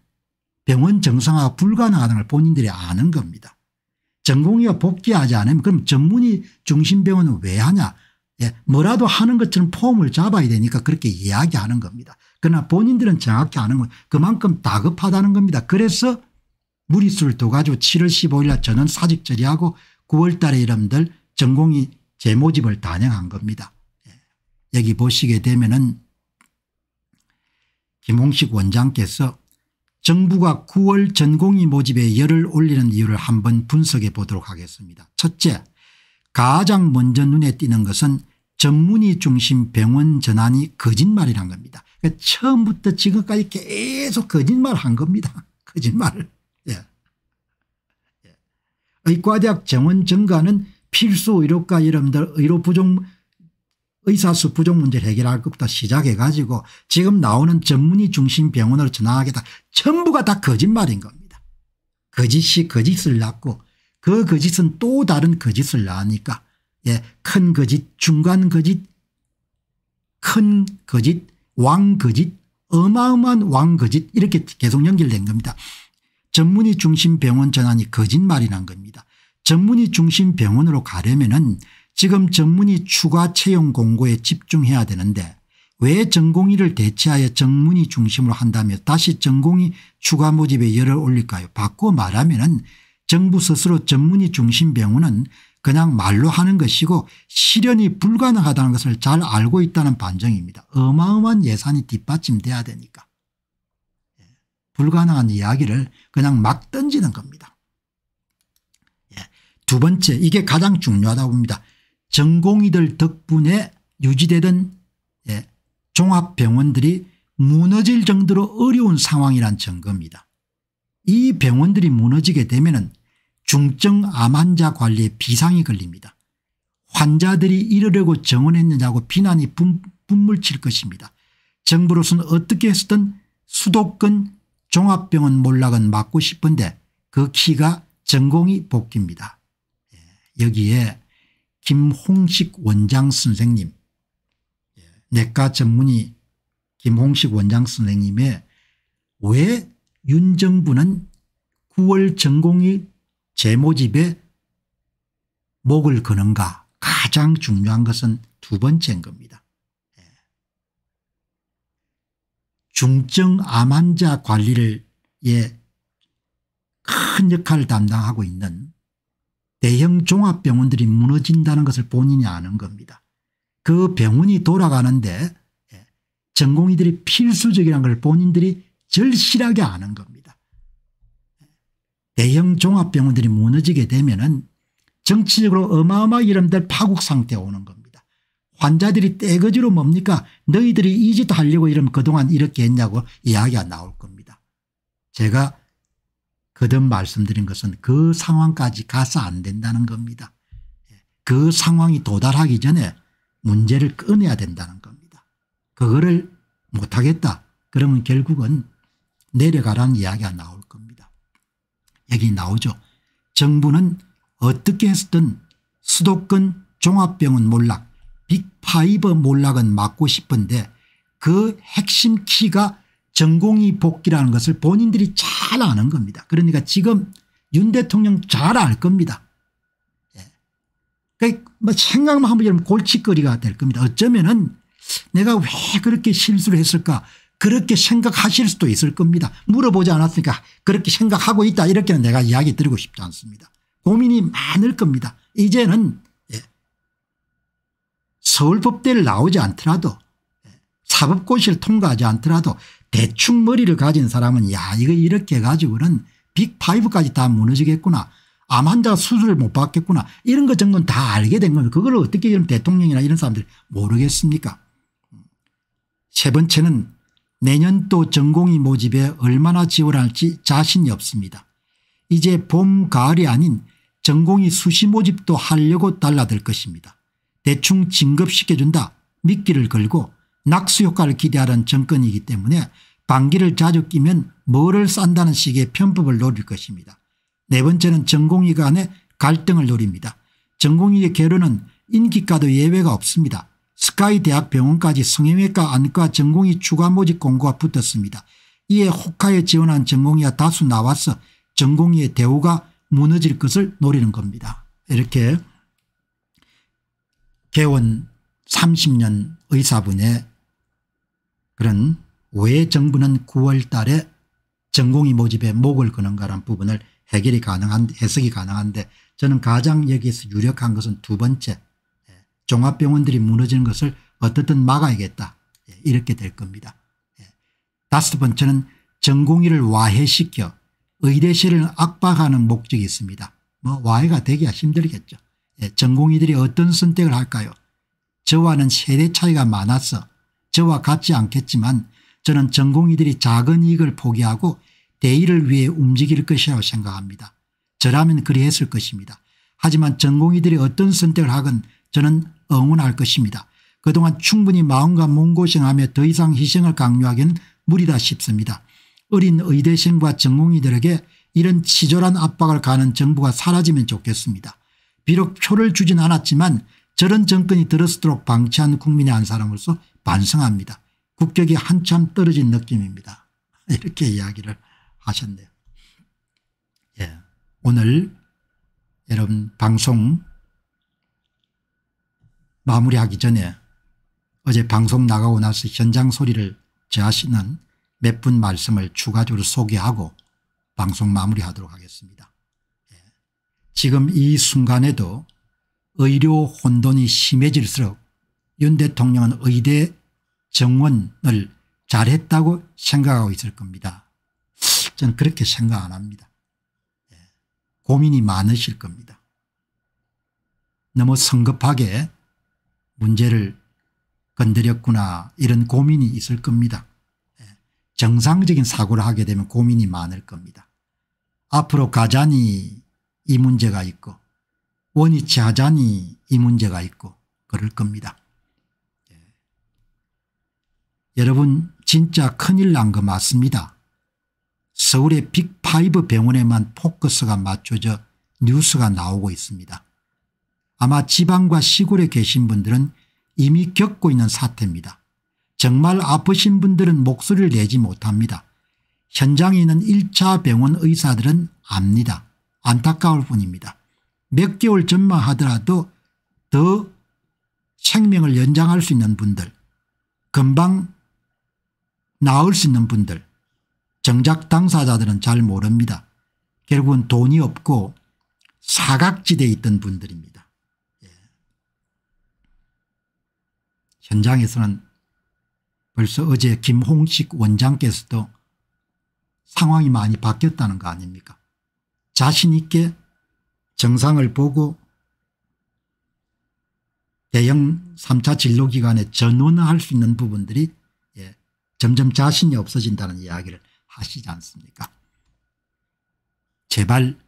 병원 정상화 불가능하다는 걸 본인들이 아는 겁니다. 전공의가 복귀하지 않으면 그럼 전문의 중심병원은 왜 하냐 예, 뭐라도 하는 것처럼 폼을 잡아야 되니까 그렇게 이야기하는 겁니다. 그러나 본인들은 정확히 아는 건 그만큼 다급하다는 겁니다. 그래서 무리수를 둬가지고 7월 15일 날 저는 사직 처리하고 9월 달에 여러분들 전공이 재모집을 단행한 겁니다. 예. 여기 보시게 되면은 김홍식 원장께서 정부가 9월 전공의 모집에 열을 올리는 이유를 한번 분석해 보도록 하겠습니다. 첫째 가장 먼저 눈에 띄는 것은 전문의 중심 병원 전환이 거짓말이란 겁니다. 그러니까 처음부터 지금까지 계속 거짓말한 겁니다. 거짓말을. 예. 예. 의과대학 정원 증가는 필수 의료과 여러분들 의료부족 의사수 부족 문제를 해결할 것부터 시작해 가지고 지금 나오는 전문의 중심 병원으로 전환하겠다 전부가 다 거짓말인 겁니다. 거짓이 거짓을 낳고 그 거짓은 또 다른 거짓을 낳으니까 예, 큰 거짓 중간 거짓 큰 거짓 왕 거짓 어마어마한 왕 거짓 이렇게 계속 연결된 겁니다. 전문의 중심 병원 전환이 거짓말이란 겁니다. 전문의 중심 병원으로 가려면 은 지금 전문의 추가 채용 공고에 집중해야 되는데 왜 전공의를 대체하여 전문의 중심으로 한다며 다시 전공이 추가 모집에 열을 올릴까요 바꿔 말하면 은 정부 스스로 전문의 중심 병원은 그냥 말로 하는 것이고 실현이 불가능하다는 것을 잘 알고 있다는 반증입니다. 어마어마한 예산이 뒷받침돼야 되니까. 예, 불가능한 이야기를 그냥 막 던지는 겁니다. 예, 두 번째 이게 가장 중요하다고 봅니다. 전공의들 덕분에 유지되던 예, 종합병원들이 무너질 정도로 어려운 상황이란 증거입니다. 이 병원들이 무너지게 되면 중증 암 환자 관리에 비상이 걸립니다. 환자들이 이러려고 정원했느냐고 비난이 분물칠 것입니다. 정부로서는 어떻게 했었든 수도권 종합병원 몰락은 막고 싶은데 그 키가 전공이 복귀입니다. 예, 여기에 김홍식 원장 선생님 예, 내과 전문의 김홍식 원장 선생님의 왜 윤정부는 9월 전공의 제모집에 목을 거는가 가장 중요한 것은 두 번째인 겁니다. 예. 중증 암환자 관리를 예, 큰 역할을 담당하고 있는 대형 종합병원들이 무너진다는 것을 본인이 아는 겁니다. 그 병원이 돌아가는데 예, 전공의들이 필수적이라는 걸 본인들이 절실하게 아는 겁니다. 대형 종합병원들이 무너지게 되면 은 정치적으로 어마어마하게 이런들 파국 상태 에 오는 겁니다. 환자들이 떼거지로 뭡니까 너희들이 이 짓 하려고 이러면 그동안 이렇게 했냐고 이야기가 나올 겁니다. 제가 거듭 말씀드린 것은 그 상황까지 가서 안 된다는 겁니다. 그 상황이 도달하기 전에 문제를 꺼내야 된다는 겁니다. 그거를 못하겠다 그러면 결국은 내려가라는 이야기가 나올 겁니다. 여기 나오죠. 정부는 어떻게 했든 수도권 종합병원 몰락 빅파이버 몰락은 막고 싶은데 그 핵심 키가 전공이 복귀라는 것을 본인들이 잘 아는 겁니다. 그러니까 지금 윤 대통령 잘 알 겁니다. 예. 그러니까 뭐 생각만 하면 골칫거리가 될 겁니다. 어쩌면은 내가 왜 그렇게 실수를 했을까 그렇게 생각하실 수도 있을 겁니다. 물어보지 않았으니까 그렇게 생각하고 있다 이렇게는 내가 이야기 드리고 싶지 않습니다. 고민이 많을 겁니다. 이제는 예. 서울법대를 나오지 않더라도 예. 사법고시를 통과하지 않더라도 대충 머리를 가진 사람은 야 이거 이렇게 가지고는 빅5까지 다 무너지겠구나. 암 환자 수술을 못 받겠구나. 이런 것 정도는 다 알게 된 거예요. 그걸 어떻게 이런 대통령이나 이런 사람들이 모르겠습니까 세 번째는 내년도 전공의 모집에 얼마나 지원할지 자신이 없습니다. 이제 봄 가을이 아닌 전공의 수시 모집도 하려고 달라들 것입니다. 대충 진급시켜준다 미끼를 걸고 낙수 효과를 기대하는 정권이기 때문에 방귀를 자주 끼면 뭐를 싼다는 식의 편법을 노릴 것입니다. 네 번째는 전공의 간의 갈등을 노립니다. 전공의의 계류는 인기과도 예외가 없습니다. 스카이 대학병원까지 성형외과 안과 전공의 추가 모집 공고가 붙었습니다. 이에 호카에 지원한 전공의가 다수 나와서 전공의의 대우가 무너질 것을 노리는 겁니다. 이렇게 개원 30년 의사분의 그런 왜 정부는 9월 달에 전공이 모집에 목을 거는가란 부분을 해결이 가능한 해석이 가능한데 저는 가장 여기에서 유력한 것은 두 번째 예, 종합병원들이 무너지는 것을 어떻든 막아야겠다 예, 이렇게 될 겁니다. 예, 다섯 번째는 전공의를 와해시켜 의대실을 압박하는 목적이 있습니다. 뭐 와해가 되기가 힘들겠죠. 전공의들이 어떤 선택을 할까요 저와는 세대 차이가 많아서 저와 같지 않겠지만 저는 전공의들이 작은 이익을 포기하고 대의를 위해 움직일 것이라고 생각합니다. 저라면 그리했을 것입니다. 하지만 전공의들이 어떤 선택을 하건 저는 응원할 것입니다. 그동안 충분히 마음과 몸고생하며 더 이상 희생을 강요하기는 무리다 싶습니다. 어린 의대생과 전공의들에게 이런 치졸한 압박을 가는 정부가 사라지면 좋겠습니다. 비록 표를 주진 않았지만 저런 정권이 들었도록 방치한 국민의 한 사람으로서 반성합니다. 국격이 한참 떨어진 느낌입니다. 이렇게 이야기를 하셨네요. 예. 오늘 여러분 방송 마무리하기 전에 어제 방송 나가고 나서 현장 소리를 제하시는 몇 분 말씀을 추가적으로 소개하고 방송 마무리하도록 하겠습니다. 예. 지금 이 순간에도 의료 혼돈이 심해질수록 윤 대통령은 의대 정원을 잘했다고 생각하고 있을 겁니다. 저는 그렇게 생각 안 합니다. 예, 고민이 많으실 겁니다. 너무 성급하게 문제를 건드렸구나 이런 고민이 있을 겁니다. 예, 정상적인 사고를 하게 되면 고민이 많을 겁니다. 앞으로 가자니 이 문제가 있고 원위치 하자니 이 문제가 있고 그럴 겁니다. 여러분 진짜 큰일 난 거 맞습니다. 서울의 빅5 병원에만 포커스가 맞춰져 뉴스가 나오고 있습니다. 아마 지방과 시골에 계신 분들은 이미 겪고 있는 사태입니다. 정말 아프신 분들은 목소리를 내지 못합니다. 현장에 있는 1차 병원 의사들은 압니다. 안타까울 뿐입니다. 몇 개월 전만 하더라도 더 생명을 연장할 수 있는 분들 금방 나을 수 있는 분들 정작 당사자들은 잘 모릅니다. 결국은 돈이 없고 사각지대에 있던 분들입니다. 예. 현장에서는 벌써 어제 김홍식 원장께서도 상황이 많이 바뀌었다는 거 아닙니까 자신 있게 정상을 보고 대형 3차 진료기관에 전원할 수 있는 부분들이 점점 자신이 없어진다는 이야기를 하시지 않습니까 제발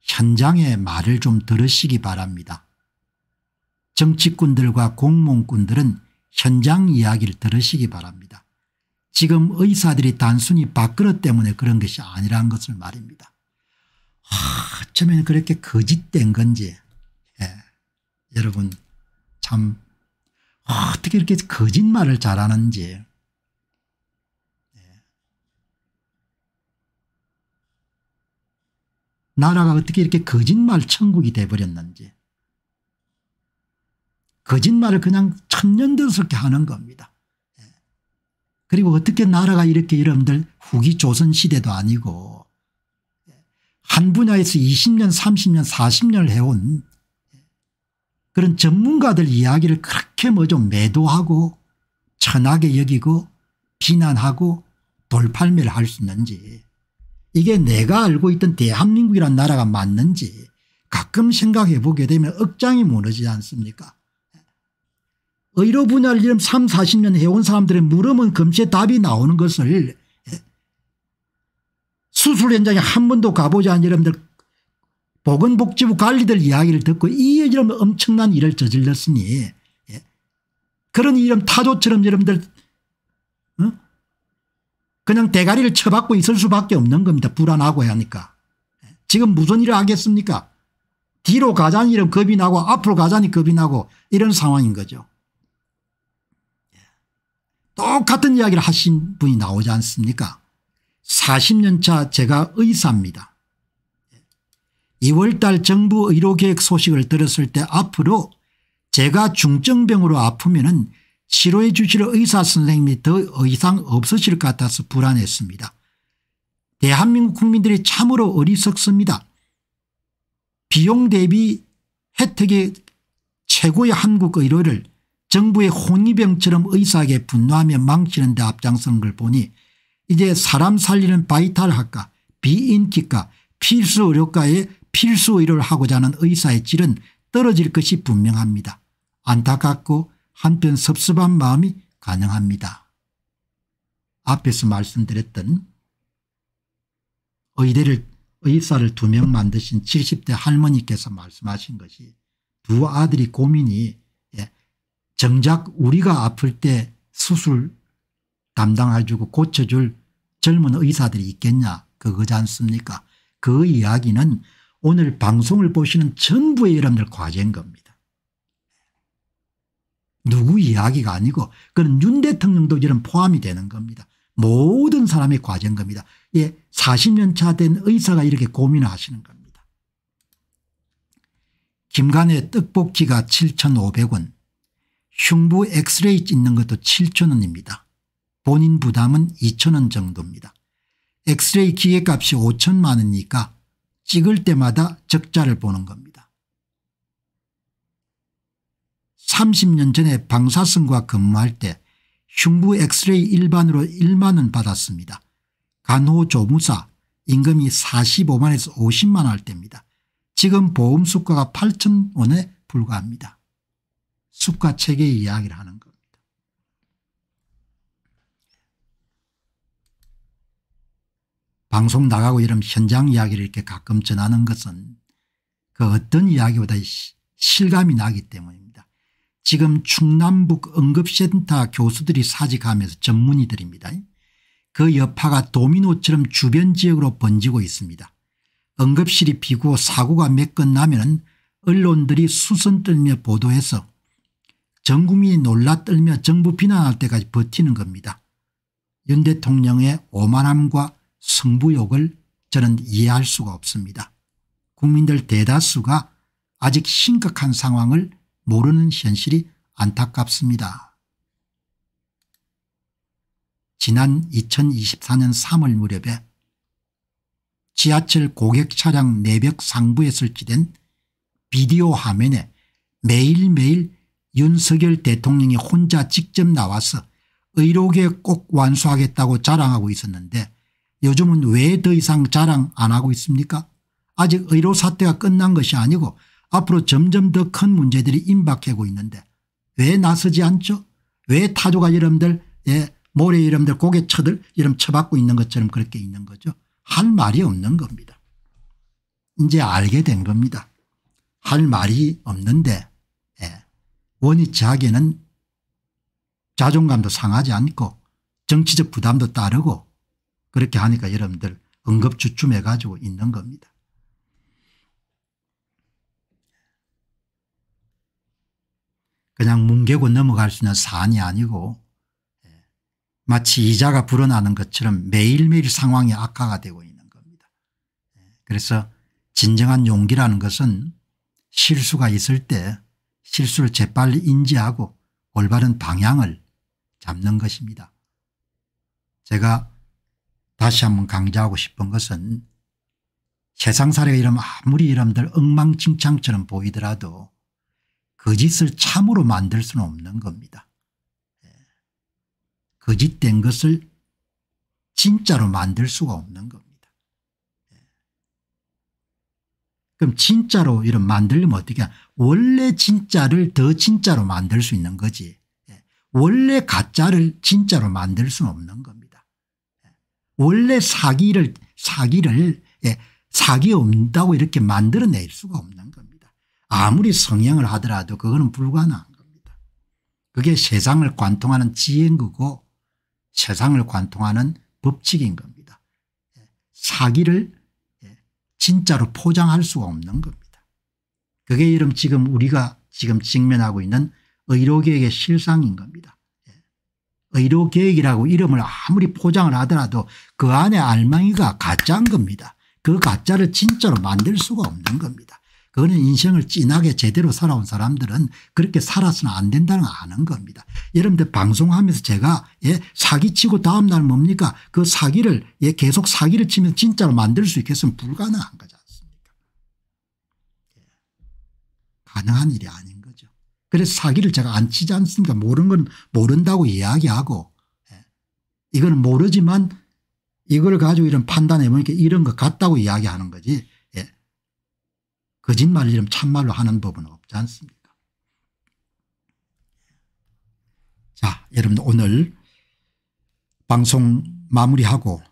현장의 말을 좀 들으시기 바랍니다. 정치꾼들과 공무원꾼들은 현장 이야기를 들으시기 바랍니다. 지금 의사들이 단순히 밥그릇 때문에 그런 것이 아니라는 것을 말입니다. 하, 어쩌면 그렇게 거짓된 건지 예. 여러분 참 어떻게 이렇게 거짓말을 잘하는지 나라가 어떻게 이렇게 거짓말 천국이 돼버렸는지 거짓말을 그냥 천년들스럽게 하는 겁니다. 예. 그리고 어떻게 나라가 이렇게 여러분들 후기 조선시대도 아니고 예. 한 분야에서 20년 30년 40년을 해온 예. 그런 전문가들 이야기를 그렇게 뭐 좀 매도하고 천하게 여기고 비난하고 돌팔매를 할 수 있는지 이게 내가 알고 있던 대한민국이란 나라가 맞는지 가끔 생각해 보게 되면 억장이 무너지지 않습니까 의료 분야를 이름 3, 40년 해온 사람들의 물음은 금세 답이 나오는 것을 예, 수술 현장에 한 번도 가보지 않은 여러분들 보건복지부 관리들 이야기를 듣고 이 이름 엄청난 일을 저질렀으니 예, 그런 이름 타조처럼 여러분들 어? 그냥 대가리를 쳐박고 있을 수밖에 없는 겁니다. 불안하고 하니까. 지금 무슨 일을 하겠습니까? 뒤로 가자니 이런 겁이 나고 앞으로 가자니 겁이 나고 이런 상황인 거죠. 똑같은 이야기를 하신 분이 나오지 않습니까 40년 차 제가 의사입니다. 2월달 정부 의료계획 소식을 들었을 때 앞으로 제가 중증병으로 아프면 은 치료해 주실 의사 선생님이 더 이상 없으실 것 같아서 불안했습니다. 대한민국 국민들이 참으로 어리석습니다. 비용 대비 혜택의 최고의 한국 의료를 정부의 혼이병처럼 의사에게 분노하며 망치는 데 앞장선 걸 보니 이제 사람 살리는 바이탈학과 비인기과 필수 의료과에 필수 의료를 하고자 하는 의사의 질은 떨어질 것이 분명합니다. 안타깝고 한편 섭섭한 마음이 가능합니다. 앞에서 말씀드렸던 의대를 의사를 두 명 만드신 70대 할머니께서 말씀하신 것이 두 아들이 고민이 예, 정작 우리가 아플 때 수술 담당해주고 고쳐줄 젊은 의사들이 있겠냐 그거지 않습니까 그 이야기는 오늘 방송을 보시는 전부의 여러분들 과제인 겁니다. 누구 이야기가 아니고 그는 윤 대통령도 이런 포함이 되는 겁니다. 모든 사람의 과제인 겁니다. 예, 40년 차 된 의사가 이렇게 고민을 하시는 겁니다. 김간의 떡볶이가 7,500원 흉부 엑스레이 찍는 것도 7,000원입니다. 본인 부담은 2,000원 정도입니다. 엑스레이 기계값이 5 0 0만 원이니까 찍을 때마다 적자를 보는 겁니다. 30년 전에 방사선과 근무할 때 흉부 엑스레이 일반으로 1만 원 받았습니다. 간호조무사 임금이 45만에서 50만 원 할 때입니다. 지금 보험 수가가 8천 원에 불과합니다. 수가 체계의 이야기를 하는 겁니다. 방송 나가고 이런 현장 이야기를 이렇게 가끔 전하는 것은 그 어떤 이야기보다 실감이 나기 때문입니다. 지금 충남북 응급센터 교수들이 사직하면서 전문의들입니다. 그 여파가 도미노처럼 주변 지역으로 번지고 있습니다. 응급실이 비고 사고가 몇 건 나면 은 언론들이 수선 떨며 보도해서 전 국민이 놀라 떨며 정부 비난할 때까지 버티는 겁니다. 윤 대통령의 오만함과 승부욕을 저는 이해할 수가 없습니다. 국민들 대다수가 아직 심각한 상황을 모르는 현실이 안타깝습니다. 지난 2024년 3월 무렵에 지하철 고객 차량 내벽 상부에 설치된 비디오 화면에 매일매일 윤석열 대통령이 혼자 직접 나와서 의료계 꼭 완수하겠다고 자랑하고 있었는데 요즘은 왜 더 이상 자랑 안 하고 있습니까 아직 의료 사태가 끝난 것이 아니고 앞으로 점점 더 큰 문제들이 임박해고 있는데 왜 나서지 않죠? 왜 타조가 여러분들 예, 모래 여러분들 고개 쳐들 이름 쳐박고 있는 것처럼 그렇게 있는 거죠. 할 말이 없는 겁니다. 이제 알게 된 겁니다. 할 말이 없는데 예, 원위치 하기에는 자존감도 상하지 않고 정치적 부담도 따르고 그렇게 하니까 여러분들 응급주춤해 가지고 있는 겁니다. 그냥 뭉개고 넘어갈 수 있는 사안이 아니고 예, 마치 이자가 불어나는 것처럼 매일매일 상황이 악화가 되고 있는 겁니다. 예, 그래서 진정한 용기라는 것은 실수가 있을 때 실수를 재빨리 인지하고 올바른 방향을 잡는 것입니다. 제가 다시 한번 강조하고 싶은 것은 세상사례가이러면 아무리 이름들 엉망진창처럼 보이더라도 거짓을 참으로 만들 수는 없는 겁니다. 예. 거짓된 것을 진짜로 만들 수가 없는 겁니다. 예. 그럼 진짜로 이런 만들면 어떻게 하냐. 원래 진짜를 더 진짜로 만들 수 있는 거지. 예. 원래 가짜를 진짜로 만들 수는 없는 겁니다. 원래 사기를 사기를 사기 없다고 이렇게 만들어낼 수가 없는 아무리 성향을 하더라도 그거는 불가능한 겁니다. 그게 세상을 관통하는 지혜인 거고 세상을 관통하는 법칙인 겁니다. 사기를 예, 진짜로 포장할 수가 없는 겁니다. 그게 이름 지금 우리가 지금 직면하고 있는 의료계획의 실상인 겁니다. 예, 의료계획이라고 이름을 아무리 포장을 하더라도 그 안에 알맹이가 가짜인 겁니다. 그 가짜를 진짜로 만들 수가 없는 겁니다. 그거는 인생을 진하게 제대로 살아온 사람들은 그렇게 살아서는 안 된다는 걸 아는 겁니다. 여러분들 방송하면서 제가 예, 사기치고 다음날 뭡니까 그 사기를 예, 계속 사기를 치면 진짜로 만들 수 있겠으면 불가능한 거지 않습니까 예. 가능한 일이 아닌 거죠. 그래서 사기를 제가 안 치지 않습니까 모르는 건 모른다고 이야기하고 예. 이거 모르지만 이걸 가지고 이런 판단해 보니까 이런 것 같다고 이야기하는 거지 거짓말이름 참말로 하는 법은 없지 않습니까 자 여러분 오늘 방송 마무리하고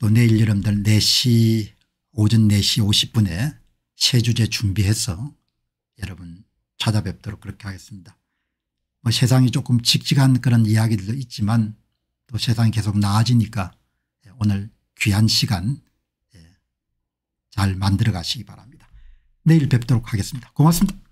또 내일 여러분들 4시 오전 4시 50분에 새 주제 준비해서 여러분 찾아뵙도록 그렇게 하겠습니다. 뭐 세상이 조금 직직한 그런 이야기들도 있지만 또 세상이 계속 나아지니까 오늘 귀한 시간 예, 잘 만들어 가시기 바랍니다. 내일 뵙도록 하겠습니다. 고맙습니다.